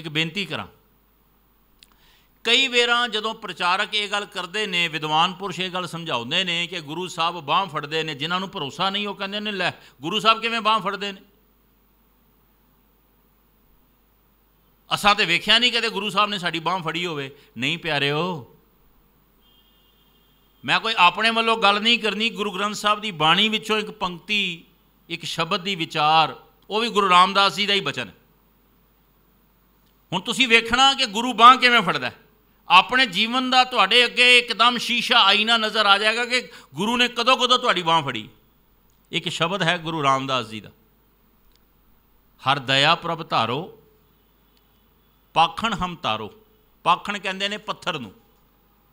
ਇੱਕ ਬੇਨਤੀ ਕਰਾਂ ਕਈ ਵੇਰਾਂ ਜਦੋਂ ਪ੍ਰਚਾਰਕ ਇਹ ਗੱਲ ਕਰਦੇ ਨੇ ਵਿਦਵਾਨ ਪੁਰਸ਼ ਇਹ ਗੱਲ ਸਮਝਾਉਂਦੇ ਨੇ ਕਿ ਗੁਰੂ ਸਾਹਿਬ ਬਾਹ ਫੜਦੇ ਨੇ ਜਿਨ੍ਹਾਂ ਨੂੰ ਭਰੋਸਾ ਨਹੀਂ ਉਹ ਕਹਿੰਦੇ ਨੇ ਲੈ ਗੁਰੂ ਸਾਹਿਬ ਕਿਵੇਂ ਬਾਹ ਫੜਦੇ ਨੇ ਅਸਾਂ ਤੇ ਵੇਖਿਆ ਨਹੀਂ ਕਦੇ ਗੁਰੂ ਸਾਹਿਬ ਨੇ ਸਾਡੀ ਬਾਹ ਫੜੀ ਹੋਵੇ ਨਹੀਂ ਪਿਆਰਿਓ ਮੈਂ ਕੋਈ ਆਪਣੇ ਵੱਲੋਂ ਗੱਲ ਨਹੀਂ ਕਰਨੀ ਗੁਰੂ ਗ੍ਰੰਥ ਸਾਹਿਬ ਦੀ ਬਾਣੀ ਵਿੱਚੋਂ ਇੱਕ ਪੰਕਤੀ ਇੱਕ ਸ਼ਬਦ ਦੀ ਵਿਚਾਰ ਉਹ ਵੀ ਗੁਰੂ ਰਾਮਦਾਸ ਜੀ ਦਾ ਹੀ ਬਚਨ ਹੈ ਹੁਣ ਤੁਸੀਂ ਵੇਖਣਾ ਕਿ ਗੁਰੂ ਬਾਹ ਕਿਵੇਂ ਫੜਦਾ ਆਪਣੇ ਜੀਵਨ ਦਾ ਤੁਹਾਡੇ ਅੱਗੇ ਇੱਕਦਮ ਸ਼ੀਸ਼ਾ ਆਈਨਾ ਨਜ਼ਰ ਆ ਜਾਏਗਾ ਕਿ ਗੁਰੂ ਨੇ ਕਦੋਂ ਕਦੋਂ ਤੁਹਾਡੀ ਬਾਹ ਫੜੀ ਇੱਕ ਸ਼ਬਦ ਹੈ ਗੁਰੂ ਰਾਮਦਾਸ ਜੀ ਦਾ ਹਰ ਦਇਆ ਪ੍ਰਭ ਧਾਰੋ ਪਾਖਣ ਹਮ ਤਾਰੋ ਪਾਖਣ ਕਹਿੰਦੇ ਨੇ ਪੱਥਰ ਨੂੰ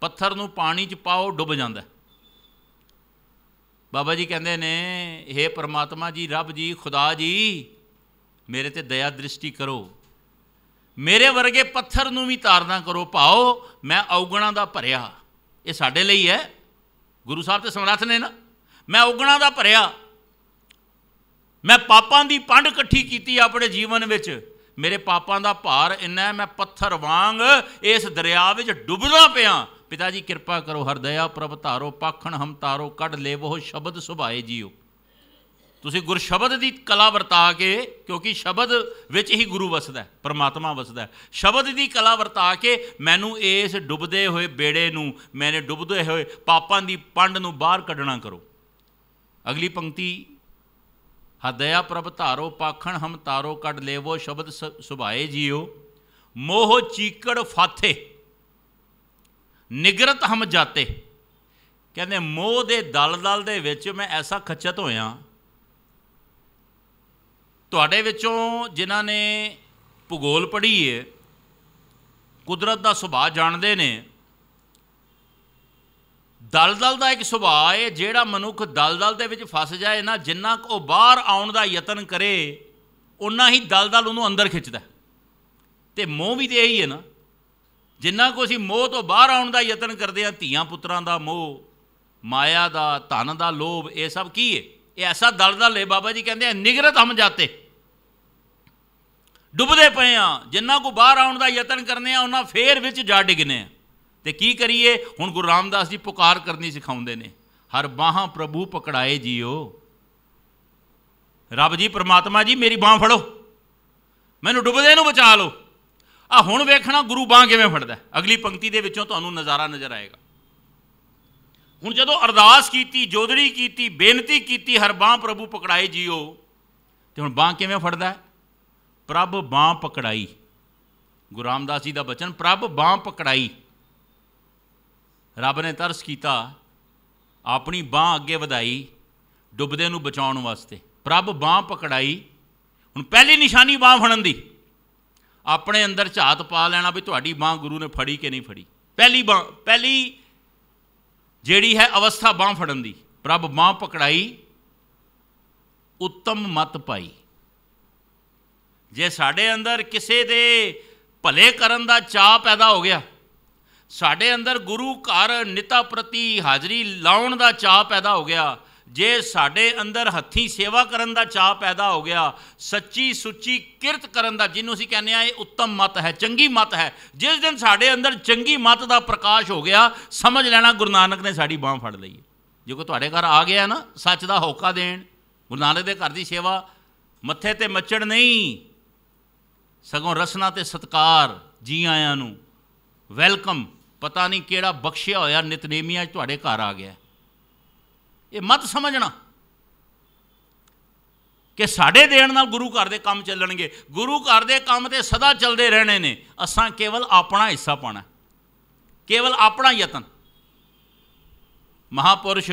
ਪੱਥਰ ਨੂੰ ਪਾਣੀ 'ਚ ਪਾਓ ਡੁੱਬ ਜਾਂਦਾ ਬਾਬਾ ਜੀ ਕਹਿੰਦੇ ਨੇ हे ਪ੍ਰਮਾਤਮਾ ਜੀ ਰੱਬ ਜੀ ਖੁਦਾ ਜੀ ਮੇਰੇ ਤੇ ਦਇਆ ਦ੍ਰਿਸ਼ਟੀ ਕਰੋ ਮੇਰੇ ਵਰਗੇ ਪੱਥਰ ਨੂੰ ਵੀ ਤਾਰਨਾ ਕਰੋ ਭਾਓ ਮੈਂ ਔਗਣਾ ਦਾ ਭਰਿਆ ਇਹ ਸਾਡੇ ਲਈ ਹੈ ਗੁਰੂ ਸਾਹਿਬ ਤੇ ਸਮਰੱਥ ਨੇ ਨਾ ਮੈਂ ਔਗਣਾ ਦਾ ਭਰਿਆ ਮੈਂ ਪਾਪਾਂ ਦੀ ਪੰਡ ਇਕੱਠੀ ਕੀਤੀ ਆਪਣੇ ਜੀਵਨ ਵਿੱਚ ਮੇਰੇ ਪਾਪਾਂ ਦਾ ਭਾਰ ਇੰਨਾ ਮੈਂ ਪੱਥਰ ਵਾਂਗ ਇਸ ਦਰਿਆ ਵਿੱਚ ਡੁੱਬਦਾ ਪਿਆ ਪਿਤਾ ਜੀ ਕਿਰਪਾ ਕਰੋ ਹਰ ਦਇਆ ਪ੍ਰਭ ਧਾਰੋ ਪਾਖਣ ਹਮ ਤਾਰੋ ਕੱਢ ਲੇਵੋ ਸ਼ਬਦ ਸੁਭਾਏ ਜੀਓ ਤੁਸੀਂ ਗੁਰ ਸ਼ਬਦ ਦੀ ਕਲਾ ਵਰਤਾ ਕੇ ਕਿਉਂਕਿ ਸ਼ਬਦ ਵਿੱਚ ਹੀ ਗੁਰੂ ਵਸਦਾ ਹੈ ਪਰਮਾਤਮਾ ਵਸਦਾ ਹੈ ਸ਼ਬਦ ਦੀ ਕਲਾ ਵਰਤਾ ਕੇ ਮੈਨੂੰ ਇਸ ਡੁੱਬਦੇ ਹੋਏ ਬੇੜੇ ਨੂੰ ਮੈਨੇ ਡੁੱਬਦੇ ਹੋਏ ਪਾਪਾਂ ਦੀ ਪੰਡ ਨੂੰ ਬਾਹਰ ਕੱਢਣਾ ਕਰੋ ਅਗਲੀ ਪੰਕਤੀ ਹਦਇਆ ਪ੍ਰਭ ਧਾਰੋ ਪਾਖਣ ਹਮ ਤਾਰੋ ਕੱਢ ਲੇਵੋ ਸ਼ਬਦ ਸੁਭਾਏ ਜੀਓ ਮੋਹ ਚੀਕੜ ਫਾਥੇ ਨਿਗਰਤ ਹਮ ਜਾਤੇ ਕਹਿੰਦੇ ਮੋਹ ਦੇ ਦਲਦਲ ਦੇ ਵਿੱਚ ਮੈਂ ਐਸਾ ਖੱਚਤ ਹੋਇਆ ਤੁਹਾਡੇ ਵਿੱਚੋਂ ਜਿਨ੍ਹਾਂ ਨੇ ਭੂਗੋਲ ਪੜ੍ਹੀ ਹੈ ਕੁਦਰਤ ਦਾ ਸੁਭਾਅ ਜਾਣਦੇ ਨੇ ਦਲਦਲ ਦਾ ਇੱਕ ਸੁਭਾਅ ਹੈ ਜਿਹੜਾ ਮਨੁੱਖ ਦਲਦਲ ਦੇ ਵਿੱਚ ਫਸ ਜਾਏ ਨਾ ਜਿੰਨਾ ਉਹ ਬਾਹਰ ਆਉਣ ਦਾ ਯਤਨ ਕਰੇ ਉਨਾ ਹੀ ਦਲਦਲ ਉਹਨੂੰ ਅੰਦਰ ਖਿੱਚਦਾ ਤੇ ਮੋਹ ਵੀ ਤੇ ਇਹੀ ਹੈ ਨਾ ਜਿੰਨਾ ਕੋ ਅਸੀਂ ਮੋਹ ਤੋਂ ਬਾਹਰ ਆਉਣ ਦਾ ਯਤਨ ਕਰਦੇ ਆ ਧੀਆਂ ਪੁੱਤਰਾਂ ਦਾ ਮੋਹ ਮਾਇਆ ਦਾ ਧਨ ਦਾ ਲੋਭ ਇਹ ਸਭ ਕੀ ਹੈ ਐਸਾ ऐसा दलदल है ਬਾਬਾ ਜੀ ਕਹਿੰਦੇ ਆ ਨਿਗਰਤ ਹਮ ਜਾਤੇ ਡੁੱਬਦੇ ਪਏ ਆ ਜਿੰਨਾ ਕੋ ਬਾਹਰ ਆਉਣ ਦਾ ਯਤਨ ਕਰਨੇ ਆ ਉਹਨਾਂ ਫੇਰ ਵਿੱਚ ਜਾ ਡਿਗਨੇ ਆ ਤੇ ਕੀ ਕਰੀਏ ਹੁਣ ਗੁਰੂ ਰਾਮਦਾਸ ਜੀ ਪੁਕਾਰ ਕਰਨੀ ਸਿਖਾਉਂਦੇ ਨੇ ਹਰ ਬਾਹਾਂ ਪ੍ਰਭੂ ਪਕੜਾਏ ਜੀਓ ਰੱਬ ਜੀ ਪ੍ਰਮਾਤਮਾ ਜੀ ਮੇਰੀ ਬਾਹ ਫੜੋ ਮੈਨੂੰ ਡੁੱਬਦੇ ਨੂੰ ਬਚਾ ਲਓ ਆ ਹੁਣ ਵੇਖਣਾ ਗੁਰੂ ਬਾਹ ਕਿਵੇਂ ਫੜਦਾ ਅਗਲੀ ਪੰਕਤੀ ਦੇ ਵਿੱਚੋਂ ਤੁਹਾਨੂੰ ਨਜ਼ਾਰਾ ਨਜ਼ਰ ਆਏਗਾ ਹੁਣ ਜਦੋਂ ਅਰਦਾਸ ਕੀਤੀ ਜੋਦੜੀ ਕੀਤੀ ਬੇਨਤੀ ਕੀਤੀ ਹਰ ਬਾਹ ਪ੍ਰਭੂ ਪਕੜਾਏ ਜੀਓ ਤੇ ਹੁਣ ਬਾਹ ਕਿਵੇਂ ਫੜਦਾ ਪ੍ਰਭ ਬਾਹ ਪਕੜਾਈ ਗੁਰੂ ਰਾਮਦਾਸ ਜੀ ਦਾ ਬਚਨ ਪ੍ਰਭ ਬਾਹ ਪਕੜਾਈ ਰੱਬ ਨੇ ਤਰਸ ਕੀਤਾ ਆਪਣੀ ਬਾਹ ਅੱਗੇ ਵਧਾਈ ਡੁੱਬਦੇ ਨੂੰ ਬਚਾਉਣ ਵਾਸਤੇ ਪ੍ਰਭ ਬਾਹ ਪਕੜਾਈ ਹੁਣ ਪਹਿਲੀ ਨਿਸ਼ਾਨੀ ਬਾਹ ਫੜਨ ਦੀ ਆਪਣੇ ਅੰਦਰ ਝਾਤ ਪਾ ਲੈਣਾ ਵੀ ਤੁਹਾਡੀ ਬਾਹ ਗੁਰੂ ਨੇ ਫੜੀ ਕਿ ਨਹੀਂ ਫੜੀ ਪਹਿਲੀ ਬਾਹ ਪਹਿਲੀ ਜਿਹੜੀ ਹੈ ਅਵਸਥਾ ਬਾਹ ਫੜਨ ਦੀ ਪ੍ਰਭ ਬਾਹ ਪਕੜਾਈ ਉੱਤਮ ਮਤ ਪਾਈ ਜੇ ਸਾਡੇ ਅੰਦਰ ਕਿਸੇ ਦੇ ਭਲੇ ਕਰਨ ਦਾ ਚਾਹ ਪੈਦਾ ਹੋ ਗਿਆ ਸਾਡੇ ਅੰਦਰ ਗੁਰੂ ਘਰ ਨਿਤਾ ਪ੍ਰਤੀ ਹਾਜ਼ਰੀ ਲਾਉਣ ਦਾ ਚਾਹ ਪੈਦਾ ਹੋ ਗਿਆ ਜੇ ਸਾਡੇ ਅੰਦਰ ਹੱਥੀ ਸੇਵਾ ਕਰਨ ਦਾ ਚਾਹ ਪੈਦਾ ਹੋ ਗਿਆ ਸੱਚੀ ਸੁੱਚੀ ਕਿਰਤ ਕਰਨ ਦਾ ਜਿਹਨੂੰ ਅਸੀਂ ਕਹਿੰਦੇ ਆ ਇਹ ਉੱਤਮ ਮਤ ਹੈ ਚੰਗੀ ਮਤ ਹੈ ਜਿਸ ਦਿਨ ਸਾਡੇ ਅੰਦਰ ਚੰਗੀ ਮਤ ਦਾ ਪ੍ਰਕਾਸ਼ ਹੋ ਗਿਆ ਸਮਝ ਲੈਣਾ ਗੁਰੂ ਨਾਨਕ ਨੇ ਸਾਡੀ ਬਾਹ ਫੜ ਲਈ ਜੇ ਕੋ ਤੁਹਾਡੇ ਘਰ ਆ ਗਿਆ ਨਾ ਸੱਚ ਦਾ ਹੌਕਾ ਦੇਣ ਗੁਰੂ ਨਾਨਕ ਦੇ ਘਰ ਦੀ ਸੇਵਾ ਮੱਥੇ ਤੇ ਮੱਚੜ ਨਹੀਂ ਸਗੋਂ ਰਸਨਾ ਤੇ ਸਤਕਾਰ ਜੀ ਆਇਆਂ ਨੂੰ ਵੈਲਕਮ ਪਤਾ ਨਹੀਂ ਕਿਹੜਾ ਬਖਸ਼ਿਆ ਹੋਇਆ ਨਿਤਨੇਮੀਆਂ ਤੁਹਾਡੇ ਘਰ ਆ ਗਿਆ ਇਹ ਮਤ ਸਮਝਣਾ ਕਿ ਸਾਡੇ ਦੇਣ ਨਾਲ ਗੁਰੂ ਘਰ ਦੇ ਕੰਮ ਚੱਲਣਗੇ ਗੁਰੂ ਘਰ ਦੇ ਕੰਮ ਤੇ ਸਦਾ ਚੱਲਦੇ ਰਹਿਣੇ ਨੇ ਅਸਾਂ ਕੇਵਲ ਆਪਣਾ ਹਿੱਸਾ ਪਾਣਾ ਕੇਵਲ ਆਪਣਾ ਯਤਨ ਮਹਾਪੁਰਸ਼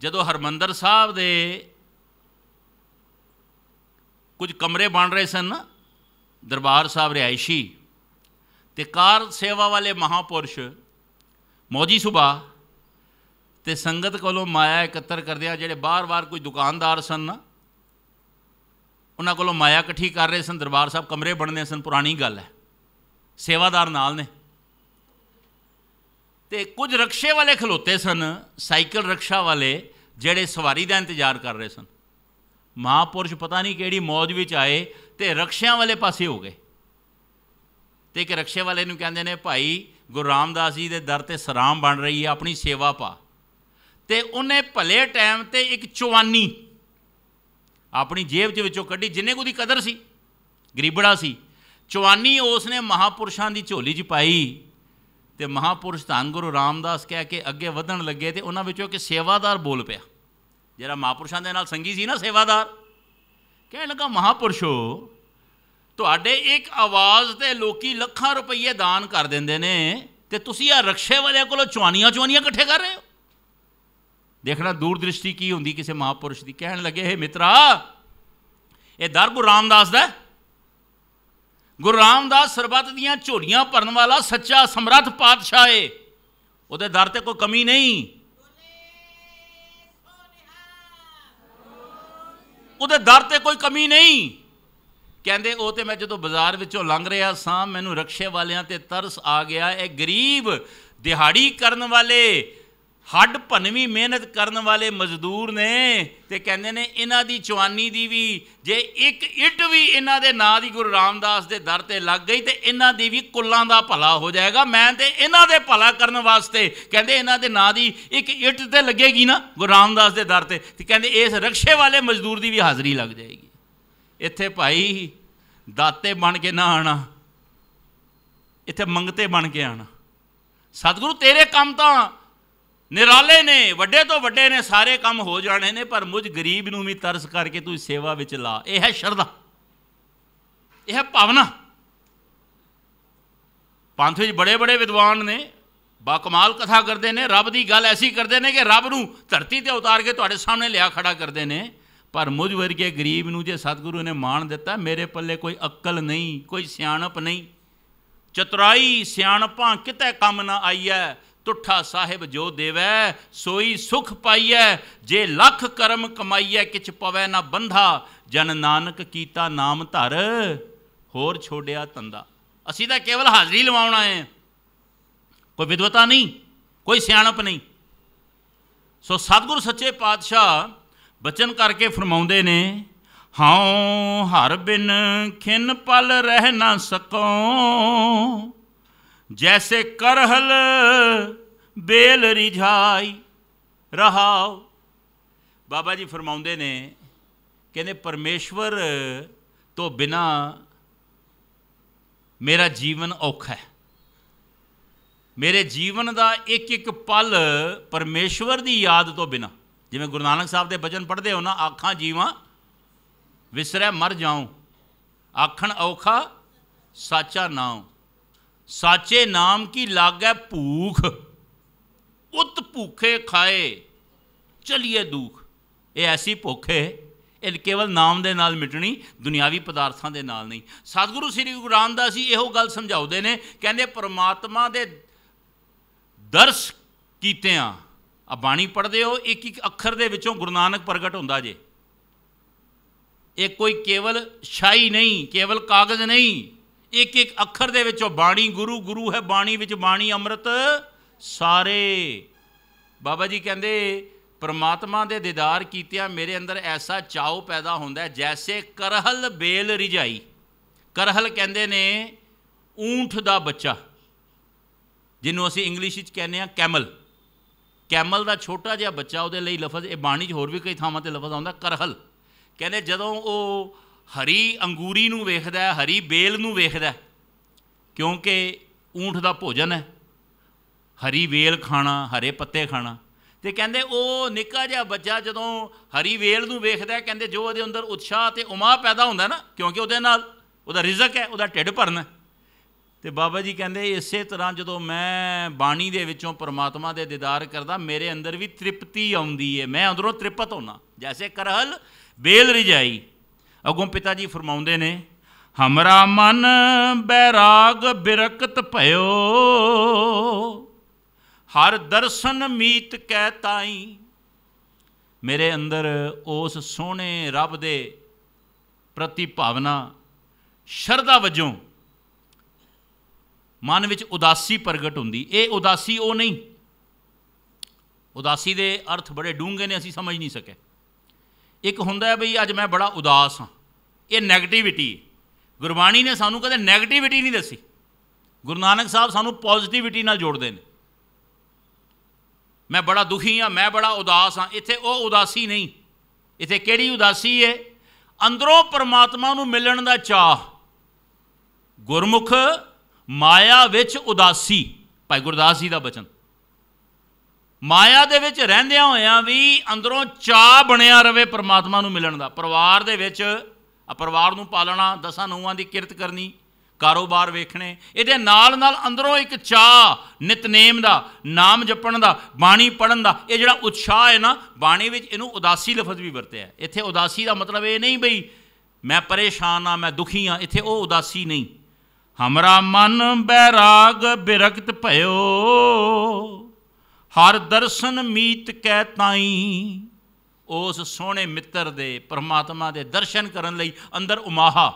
ਜਦੋਂ ਹਰਮੰਦਰ ਸਾਹਿਬ ਦੇ ਕੁਝ ਕਮਰੇ ਬਣ ਰਹੇ ਸਨ ਦਰਬਾਰ ਸਾਹਿਬ ਰਿਆਇਸ਼ੀ ਤੇ ਕਾਰ ਸੇਵਾ ਵਾਲੇ ਮਹਾਪੁਰਸ਼ ਮੋਜੀ ਸੁਭਾ ਤੇ ਸੰਗਤ ਕੋਲੋਂ ਮਾਇਆ ਇਕੱਤਰ ਕਰਦੇ ਆ ਜਿਹੜੇ ਬਾਰ-ਬਾਰ ਕੋਈ ਦੁਕਾਨਦਾਰ ਸਨ ਨਾ ਉਹਨਾਂ ਕੋਲੋਂ ਮਾਇਆ ਇਕੱਠੀ ਕਰ ਰਹੇ ਸਨ ਦਰਬਾਰ ਸਾਹਿਬ ਕਮਰੇ ਬਣਨੇ ਸਨ ਪੁਰਾਣੀ ਗੱਲ ਹੈ ਸੇਵਾਦਾਰ ਨਾਲ ਨੇ ਤੇ ਕੁਝ ਰਕਸ਼ੇ ਵਾਲੇ ਖਲੋਤੇ ਸਨ ਸਾਈਕਲ ਰਕਸ਼ਾ ਵਾਲੇ ਜਿਹੜੇ ਸਵਾਰੀ ਦਾ ਇੰਤਜ਼ਾਰ ਕਰ ਰਹੇ ਸਨ ਮਹਾਪੁਰਸ਼ ਪਤਾ ਨਹੀਂ ਕਿਹੜੀ ਮੌਜ ਵਿੱਚ ਆਏ ਤੇ ਰਕਸ਼ਿਆਂ ਵਾਲੇ ਪਾਸੇ ਹੋ ਗਏ ਤੇ ਇੱਕ ਰਕਸ਼ੇ ਵਾਲੇ ਨੂੰ ਕਹਿੰਦੇ ਨੇ ਭਾਈ ਗੁਰੂ ਰਾਮਦਾਸ ਜੀ ਦੇ ਦਰ ਤੇ ਸਰਾਮ ਬਣ ਰਹੀ ਹੈ ਆਪਣੀ ਸੇਵਾ ਪਾ ਤੇ ਉਹਨੇ ਭਲੇ ਟਾਈਮ ਤੇ ਇੱਕ ਚਵਾਨੀ ਆਪਣੀ ਜੇਬ ਦੇ ਵਿੱਚੋਂ ਕੱਢੀ ਜਿੰਨੇ ਕੋ ਦੀ ਕਦਰ ਸੀ ਗਰੀਬੜਾ ਸੀ ਚਵਾਨੀ ਉਸ ਨੇ ਮਹਾਪੁਰਸ਼ਾਂ ਦੀ ਝੋਲੀ 'ਚ ਪਾਈ ਤੇ ਮਹਾਪੁਰਸ਼ ਧੰਨ ਗੁਰੂ ਰਾਮਦਾਸ ਕਹਿ ਕੇ ਅੱਗੇ ਵਧਣ ਲੱਗੇ ਤੇ ਉਹਨਾਂ ਵਿੱਚੋਂ ਇੱਕ ਸੇਵਾਦਾਰ ਬੋਲ ਪਿਆ ਜਿਹੜਾ ਮਹਾਪੁਰਸ਼ਾਂ ਦੇ ਨਾਲ ਸੰਗੀ ਸੀ ਨਾ ਸੇਵਾਦਾਰ ਕਹਿਣ ਲੱਗਾ ਮਹਾਪੁਰਸ਼ੋ ਤੁਹਾਡੇ ਇੱਕ ਆਵਾਜ਼ ਤੇ ਲੋਕੀ ਲੱਖਾਂ ਰੁਪਏ ਦਾਨ ਕਰ ਦਿੰਦੇ ਨੇ ਤੇ ਤੁਸੀਂ ਆ ਰਕਸ਼ੇ ਵਾਲਿਆਂ ਕੋਲੋਂ ਚਵਾਨੀਆਂ ਚਵਾਨੀਆਂ ਇਕੱਠੇ ਕਰ ਰਹੇ ਹੋ ਦੇਖਣਾ ਦੂਰਦ੍ਰਿਸ਼ਟੀ ਕੀ ਹੁੰਦੀ ਕਿਸੇ ਮਹਾਪੁਰਸ਼ ਦੀ ਕਹਿਣ ਲੱਗੇ ਹੈ ਮਿੱਤਰਾ ਇਹ ਦਰ ਗੁਰੂ ਰਾਮਦਾਸ ਦਾ ਗੁਰੂ ਰਾਮਦਾਸ ਸਰਬੱਤ ਦੀਆਂ ਝੋਲੀਆਂ ਭਰਨ ਵਾਲਾ ਸੱਚਾ ਸਮਰੱਥ ਪਾਤਸ਼ਾਹ ਏ ਉਹਦੇ ਦਰ ਤੇ ਕੋਈ ਕਮੀ ਨਹੀਂ ਉਹਦੇ ਦਰ ਤੇ ਕੋਈ ਕਮੀ ਨਹੀਂ ਕਹਿੰਦੇ ਉਹ ਤੇ ਮੈਂ ਜਦੋਂ ਬਾਜ਼ਾਰ ਵਿੱਚੋਂ ਲੰਘ ਰਿਹਾ ਸਾਂ ਮੈਨੂੰ ਰਕਸ਼ੇ ਵਾਲਿਆਂ ਤੇ ਤਰਸ ਆ ਗਿਆ ਇਹ ਗਰੀਬ ਦਿਹਾੜੀ ਕਰਨ ਵਾਲੇ ਹੱਡ ਭਨਵੀ ਮਿਹਨਤ ਕਰਨ ਵਾਲੇ ਮਜ਼ਦੂਰ ਨੇ ਤੇ ਕਹਿੰਦੇ ਨੇ ਇਹਨਾਂ ਦੀ ਚਵਾਨੀ ਦੀ ਵੀ ਜੇ ਇੱਕ ਇੱਟ ਵੀ ਇਹਨਾਂ ਦੇ ਨਾਂ ਦੀ ਗੁਰੂ ਰਾਮਦਾਸ ਦੇ ਦਰ ਤੇ ਲੱਗ ਗਈ ਤੇ ਇਹਨਾਂ ਦੀ ਵੀ ਕੁੱਲਾਂ ਦਾ ਭਲਾ ਹੋ ਜਾਏਗਾ ਮੈਂ ਤੇ ਇਹਨਾਂ ਦੇ ਭਲਾ ਕਰਨ ਵਾਸਤੇ ਕਹਿੰਦੇ ਇਹਨਾਂ ਦੇ ਨਾਂ ਦੀ ਇੱਕ ਇੱਟ ਤੇ ਲੱਗੇਗੀ ਨਾ ਗੁਰੂ ਰਾਮਦਾਸ ਦੇ ਦਰ ਤੇ ਤੇ ਕਹਿੰਦੇ ਇਸ ਰਕਸ਼ੇ ਵਾਲੇ ਮਜ਼ਦੂਰ ਦੀ ਵੀ ਹਾਜ਼ਰੀ ਲੱਗ ਜਾਏਗੀ ਇੱਥੇ ਭਾਈ ਦਾਤੇ ਬਣ ਕੇ ਨਾ ਆਣਾ ਇੱਥੇ ਮੰਗਤੇ ਬਣ ਕੇ ਆਣਾ ਸਤਿਗੁਰੂ ਤੇਰੇ ਕੰਮ ਤਾਂ ਨਿਰਾਲੇ ਨੇ ਵੱਡੇ ਤੋਂ ਵੱਡੇ ਨੇ ਸਾਰੇ ਕੰਮ ਹੋ ਜਾਣੇ ਨੇ ਪਰ ਮੁਝ ਗਰੀਬ ਨੂੰ ਵੀ ਤਰਸ ਕਰਕੇ ਤੂੰ ਸੇਵਾ ਵਿੱਚ ਲਾ ਇਹ ਹੈ ਸ਼ਰਧਾ ਇਹ ਹੈ ਭਾਵਨਾ ਪੰਥ ਵਿੱਚ ਬੜੇ ਬੜੇ ਵਿਦਵਾਨ ਨੇ ਬਾ ਕਮਾਲ ਕਥਾ ਕਰਦੇ ਨੇ ਰੱਬ ਦੀ ਗੱਲ ਐਸੀ ਕਰਦੇ ਨੇ ਕਿ ਰੱਬ ਨੂੰ ਧਰਤੀ ਤੇ ਉਤਾਰ ਕੇ ਤੁਹਾਡੇ ਸਾਹਮਣੇ ਲਿਆ ਖੜਾ ਕਰਦੇ ਨੇ ਪਰ ਮੁਝ ਵਰਗੇ ਗਰੀਬ ਨੂੰ ਜੇ ਸਤਿਗੁਰੂ ਨੇ ਮਾਣ ਦਿੱਤਾ ਮੇਰੇ ਪੱਲੇ ਕੋਈ ਅਕਲ ਨਹੀਂ ਕੋਈ ਸਿਆਣਪ ਨਹੀਂ ਚਤਰਾਈ ਸਿਆਣਪਾਂ ਕਿਤੇ ਕੰਮ ਨਾ ਆਈ ਹੈ ਟੁੱਠਾ ਸਾਹਿਬ ਜੋ ਦੇਵੈ ਸੋਈ ਸੁਖ ਪਾਈਐ ਜੇ ਲੱਖ ਕਰਮ ਕਮਾਈਐ ਕਿਛ ਪਵੈ ਨਾ ਬੰਧਾ ਜਨ ਨਾਨਕ ਕੀਤਾ ਨਾਮ ਧਰ ਹੋਰ ਛੋੜਿਆ ਤੰਦਾ ਅਸੀਂ ਤਾਂ ਕੇਵਲ ਹਾਜ਼ਰੀ ਲਵਾਉਣ ਆਏ ਕੋਈ ਵਿਦਵਤਾ ਨਹੀਂ ਕੋਈ ਸਿਆਣਪ ਨਹੀਂ ਸੋ ਸਤਿਗੁਰ ਸੱਚੇ ਪਾਤਸ਼ਾਹ ਬਚਨ ਕਰਕੇ ਫਰਮਾਉਂਦੇ ਨੇ ਹਾਂ ਹਰ ਬਿਨ ਖਿਨ ਪਲ ਰਹਿ ਨਾ ਸਕੋ ਜੈਸੇ ਕਰਹਲ ਬੇਲ ਰਿਝਾਈ ਰਹਾਉ ਬਾਬਾ ਜੀ ਫਰਮਾਉਂਦੇ ਨੇ ਕਹਿੰਦੇ ਪਰਮੇਸ਼ਵਰ ਤੋਂ ਬਿਨਾ ਮੇਰਾ ਜੀਵਨ ਔਖਾ ਹੈ ਮੇਰੇ ਜੀਵਨ ਦਾ ਇੱਕ ਇੱਕ ਪਲ ਪਰਮੇਸ਼ਵਰ ਦੀ ਯਾਦ ਤੋਂ ਬਿਨਾ ਜਿਵੇਂ ਗੁਰੂ ਨਾਨਕ ਸਾਹਿਬ ਦੇ ਬਚਨ ਪੜ੍ਹਦੇ ਹੋ ਨਾ ਆਖਾਂ ਜੀਵਾਂ ਵਿਸਰੈ ਮਰ ਜਾਉ ਆਖਣ ਔਖਾ ਸਾਚਾ ਨਾਉ ਸਾਚੇ ਨਾਮ ਕੀ ਲਾਗੈ ਭੂਖ ਉਤ ਭੁਖੇ ਖਾਏ ਚਲਿਏ ਦੁਖ ਇਹ ਐਸੀ ਭੁਖ ਹੈ ਇਹ ਕੇਵਲ ਨਾਮ ਦੇ ਨਾਲ ਮਿਟਣੀ ਦੁਨਿਆਵੀ ਪਦਾਰਥਾਂ ਦੇ ਨਾਲ ਨਹੀਂ ਸਤਿਗੁਰੂ ਸ੍ਰੀ ਗੁਰੂ ਰਾਮਦਾਸ ਜੀ ਇਹੋ ਗੱਲ ਸਮਝਾਉਂਦੇ ਨੇ ਕਹਿੰਦੇ ਪਰਮਾਤਮਾ ਦੇ ਦਰਸ ਕੀਤੇ ਆ ਆ ਬਾਣੀ ਪੜਦੇ ਹੋ ਇੱਕ ਇੱਕ ਅੱਖਰ ਦੇ ਵਿੱਚੋਂ ਗੁਰੂ ਨਾਨਕ ਪ੍ਰਗਟ ਹੁੰਦਾ ਜੇ ਇਹ ਕੋਈ ਕੇਵਲ ਸ਼ਾਈ ਨਹੀਂ ਕੇਵਲ ਕਾਗਜ਼ ਨਹੀਂ ਇੱਕ ਇੱਕ ਅੱਖਰ ਦੇ ਵਿੱਚੋਂ ਬਾਣੀ ਗੁਰੂ ਗੁਰੂ ਹੈ ਬਾਣੀ ਵਿੱਚ ਬਾਣੀ ਅੰਮ੍ਰਿਤ ਸਾਰੇ ਬਾਬਾ ਜੀ ਕਹਿੰਦੇ ਪਰਮਾਤਮਾ ਦੇ ਦੀਦਾਰ ਕੀਤਿਆਂ ਮੇਰੇ ਅੰਦਰ ਐਸਾ ਚਾਉ ਪੈਦਾ ਹੁੰਦਾ ਜੈਸੇ ਕਰਹਲ ਬੇਲ ਰਿਜਾਈ ਕਰਹਲ ਕਹਿੰਦੇ ਨੇ ਊਂਠ ਦਾ ਬੱਚਾ ਜਿਹਨੂੰ ਅਸੀਂ ਇੰਗਲਿਸ਼ ਵਿੱਚ ਕਹਿੰਦੇ ਆ ਕੈਮਲ ਕੈਮਲ ਦਾ ਛੋਟਾ ਜਿਹਾ ਬੱਚਾ ਉਹਦੇ ਲਈ ਲਫ਼ਜ਼ ਇਹ ਬਾਣੀ 'ਚ ਹੋਰ ਵੀ ਕਈ ਥਾਵਾਂ ਤੇ ਲਫ਼ਜ਼ ਆਉਂਦਾ ਕਰਹਲ ਕਹਿੰਦੇ ਜਦੋਂ ਉਹ ਹਰੀ ਅੰਗੂਰੀ ਨੂੰ ਵੇਖਦਾ ਹਰੀ ਬੇਲ ਨੂੰ ਵੇਖਦਾ ਕਿਉਂਕਿ ਊਂਠ ਦਾ ਭੋਜਨ ਹੈ ਹਰੀ ਵੇਲ ਖਾਣਾ ਹਰੇ ਪੱਤੇ ਖਾਣਾ ਤੇ ਕਹਿੰਦੇ ਉਹ ਨਿੱਕਾ ਜਿਹਾ ਬੱਚਾ ਜਦੋਂ ਹਰੀ ਵੇਲ ਨੂੰ ਵੇਖਦਾ ਕਹਿੰਦੇ ਜੋ ਉਹਦੇ ਅੰਦਰ ਉਤਸ਼ਾਹ ਤੇ ਉਮਾ ਪੈਦਾ ਹੁੰਦਾ ਨਾ ਕਿਉਂਕਿ ਉਹਦੇ ਨਾਲ ਉਹਦਾ ਰਿਜ਼ਕ ਹੈ ਉਹਦਾ ਢਿੱਡ ਭਰਨਾ ਤੇ ਬਾਬਾ ਜੀ ਕਹਿੰਦੇ ਇਸੇ ਤਰ੍ਹਾਂ ਜਦੋਂ ਮੈਂ ਬਾਣੀ ਦੇ ਵਿੱਚੋਂ ਪਰਮਾਤਮਾ ਦੇ ਦੀਦਾਰ ਕਰਦਾ ਮੇਰੇ ਅੰਦਰ ਵੀ ਤ੍ਰਿਪਤੀ ਆਉਂਦੀ ਹੈ ਮੈਂ ਅੰਦਰੋਂ ਤ੍ਰਿਪਤ ਹੋਣਾ ਜੈਸੇ ਕਰਹਲ ਬੇਲ ਰਿਜਾਈ ਅਗੋਂ ਪਿਤਾ ਜੀ ਫਰਮਾਉਂਦੇ ਨੇ ਹਮਰਾ ਮਨ ਬੈਰਾਗ ਬਿਰਕਤ ਭਇਓ ਹਰ ਦਰਸ਼ਨ ਮੀਤ ਕਹਿ ਤਾਈ ਮੇਰੇ ਅੰਦਰ ਉਸ ਸੋਹਣੇ ਰੱਬ ਦੇ ਪ੍ਰਤੀ ਭਾਵਨਾ ਸ਼ਰਧਾ ਵਜੋਂ ਮਨ ਵਿੱਚ ਉਦਾਸੀ ਪ੍ਰਗਟ ਹੁੰਦੀ ਇਹ ਉਦਾਸੀ ਉਹ ਨਹੀਂ ਉਦਾਸੀ ਦੇ ਅਰਥ ਬੜੇ ਡੂੰਘੇ ਨੇ ਅਸੀਂ ਸਮਝ ਨਹੀਂ ਸਕੇ ਇੱਕ ਹੁੰਦਾ ਹੈ ਬਈ ਅੱਜ ਮੈਂ ਬੜਾ ਉਦਾਸ ਹਾਂ ਇਹ 네ਗੇਟਿਵਿਟੀ ਗੁਰਬਾਣੀ ਨੇ ਸਾਨੂੰ ਕਦੇ 네ਗੇਟਿਵਿਟੀ ਨਹੀਂ ਦੱਸੀ ਗੁਰੂ ਨਾਨਕ ਸਾਹਿਬ ਸਾਨੂੰ ਪੋਜ਼ਿਟਿਵਿਟੀ ਨਾਲ ਜੋੜਦੇ ਨੇ ਮੈਂ ਬੜਾ ਦੁਖੀ ਹਾਂ ਮੈਂ ਬੜਾ ਉਦਾਸ ਹਾਂ ਇੱਥੇ ਉਹ ਉਦਾਸੀ ਨਹੀਂ ਇੱਥੇ ਕਿਹੜੀ ਉਦਾਸੀ ਹੈ ਅੰਦਰੋਂ ਪਰਮਾਤਮਾ ਨੂੰ ਮਿਲਣ ਦਾ ਚਾਹ ਗੁਰਮੁਖ ਮਾਇਆ ਵਿੱਚ ਉਦਾਸੀ ਭਾਈ ਗੁਰਦਾਸ ਜੀ ਦਾ ਬਚਨ ਮਾਇਆ ਦੇ ਵਿੱਚ ਰਹਿੰਦਿਆਂ ਹੋਇਆਂ ਵੀ ਅੰਦਰੋਂ ਚਾਹ ਬਣਿਆ ਰਵੇ ਪਰਮਾਤਮਾ ਨੂੰ ਮਿਲਣ ਦਾ ਪਰਿਵਾਰ ਦੇ ਵਿੱਚ ਆ ਪਰਿਵਾਰ ਨੂੰ ਪਾਲਣਾ ਦਸਾਂ ਨੂੰਹਾਂ ਦੀ ਕਿਰਤ ਕਰਨੀ ਕਾਰੋਬਾਰ ਵੇਖਣੇ ਇਹਦੇ ਨਾਲ ਨਾਲ ਅੰਦਰੋਂ ਇੱਕ ਚਾਹ ਨਿਤਨੇਮ ਦਾ ਨਾਮ ਜਪਣ ਦਾ ਬਾਣੀ ਪੜਨ ਦਾ ਇਹ ਜਿਹੜਾ ਉਤਸ਼ਾਹ ਹੈ ਨਾ ਬਾਣੀ ਵਿੱਚ ਇਹਨੂੰ ਉਦਾਸੀ ਲਫ਼ਜ਼ ਵੀ ਵਰਤਿਆ ਇੱਥੇ ਉਦਾਸੀ ਦਾ ਮਤਲਬ ਇਹ ਨਹੀਂ ਬਈ ਮੈਂ ਪਰੇਸ਼ਾਨ ਆ ਮੈਂ ਦੁਖੀ ਆ ਇੱਥੇ ਉਹ ਉਦਾਸੀ ਨਹੀਂ ਹਮਰਾ ਮਨ ਬੈਰਾਗ ਬਿਰਖਤ ਭਇਓ ਹਰ ਦਰਸ਼ਨ ਮੀਤ ਕੈ ਤਾਈ ਉਸ ਸੋਹਣੇ ਮਿੱਤਰ ਦੇ ਪਰਮਾਤਮਾ ਦੇ ਦਰਸ਼ਨ ਕਰਨ ਲਈ ਅੰਦਰ ਉਮਾਹਾ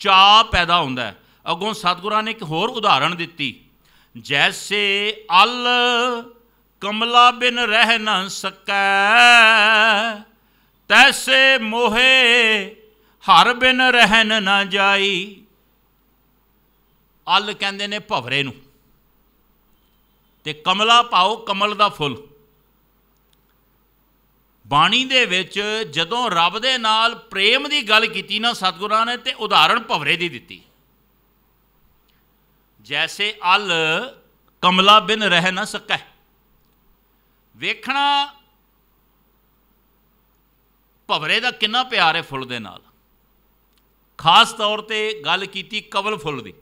ਚਾ ਪੈਦਾ ਹੁੰਦਾ ਹੈ ਅਗੋਂ ਸਤਿਗੁਰਾਂ ਨੇ ਇੱਕ ਹੋਰ ਉਦਾਹਰਣ ਦਿੱਤੀ ਜੈਸੇ ਅਲ ਕਮਲਾ ਬਿਨ ਰਹਿ ਨਾ ਸਕੈ ਤੈਸੇ ਮੋਹੇ ਹਰ ਬਿਨ ਰਹਿਨ ਨਾ ਜਾਈ ਅਲ ਕਹਿੰਦੇ ਨੇ ਭਵਰੇ ਨੂੰ ਤੇ ਕਮਲਾ ਪਾਓ ਕਮਲ ਦਾ ਫੁੱਲ ਬਾਣੀ ਦੇ ਵਿੱਚ ਜਦੋਂ ਰੱਬ ਦੇ ਨਾਲ ਪ੍ਰੇਮ ਦੀ ਗੱਲ ਕੀਤੀ ਨਾ ਸਤਿਗੁਰਾਂ ਨੇ ਤੇ ਉਦਾਹਰਣ ਭਵਰੇ ਦੀ ਦਿੱਤੀ ਜੈਸੇ ਅਲ ਕਮਲਾ ਬਿਨ ਰਹਿ ਨਾ ਸਕੈ ਵੇਖਣਾ ਭਵਰੇ ਦਾ ਕਿੰਨਾ ਪਿਆਰ ਹੈ ਫੁੱਲ ਦੇ ਨਾਲ ਖਾਸ ਤੌਰ ਤੇ ਗੱਲ ਕੀਤੀ ਕਵਲ ਫੁੱਲ ਦੀ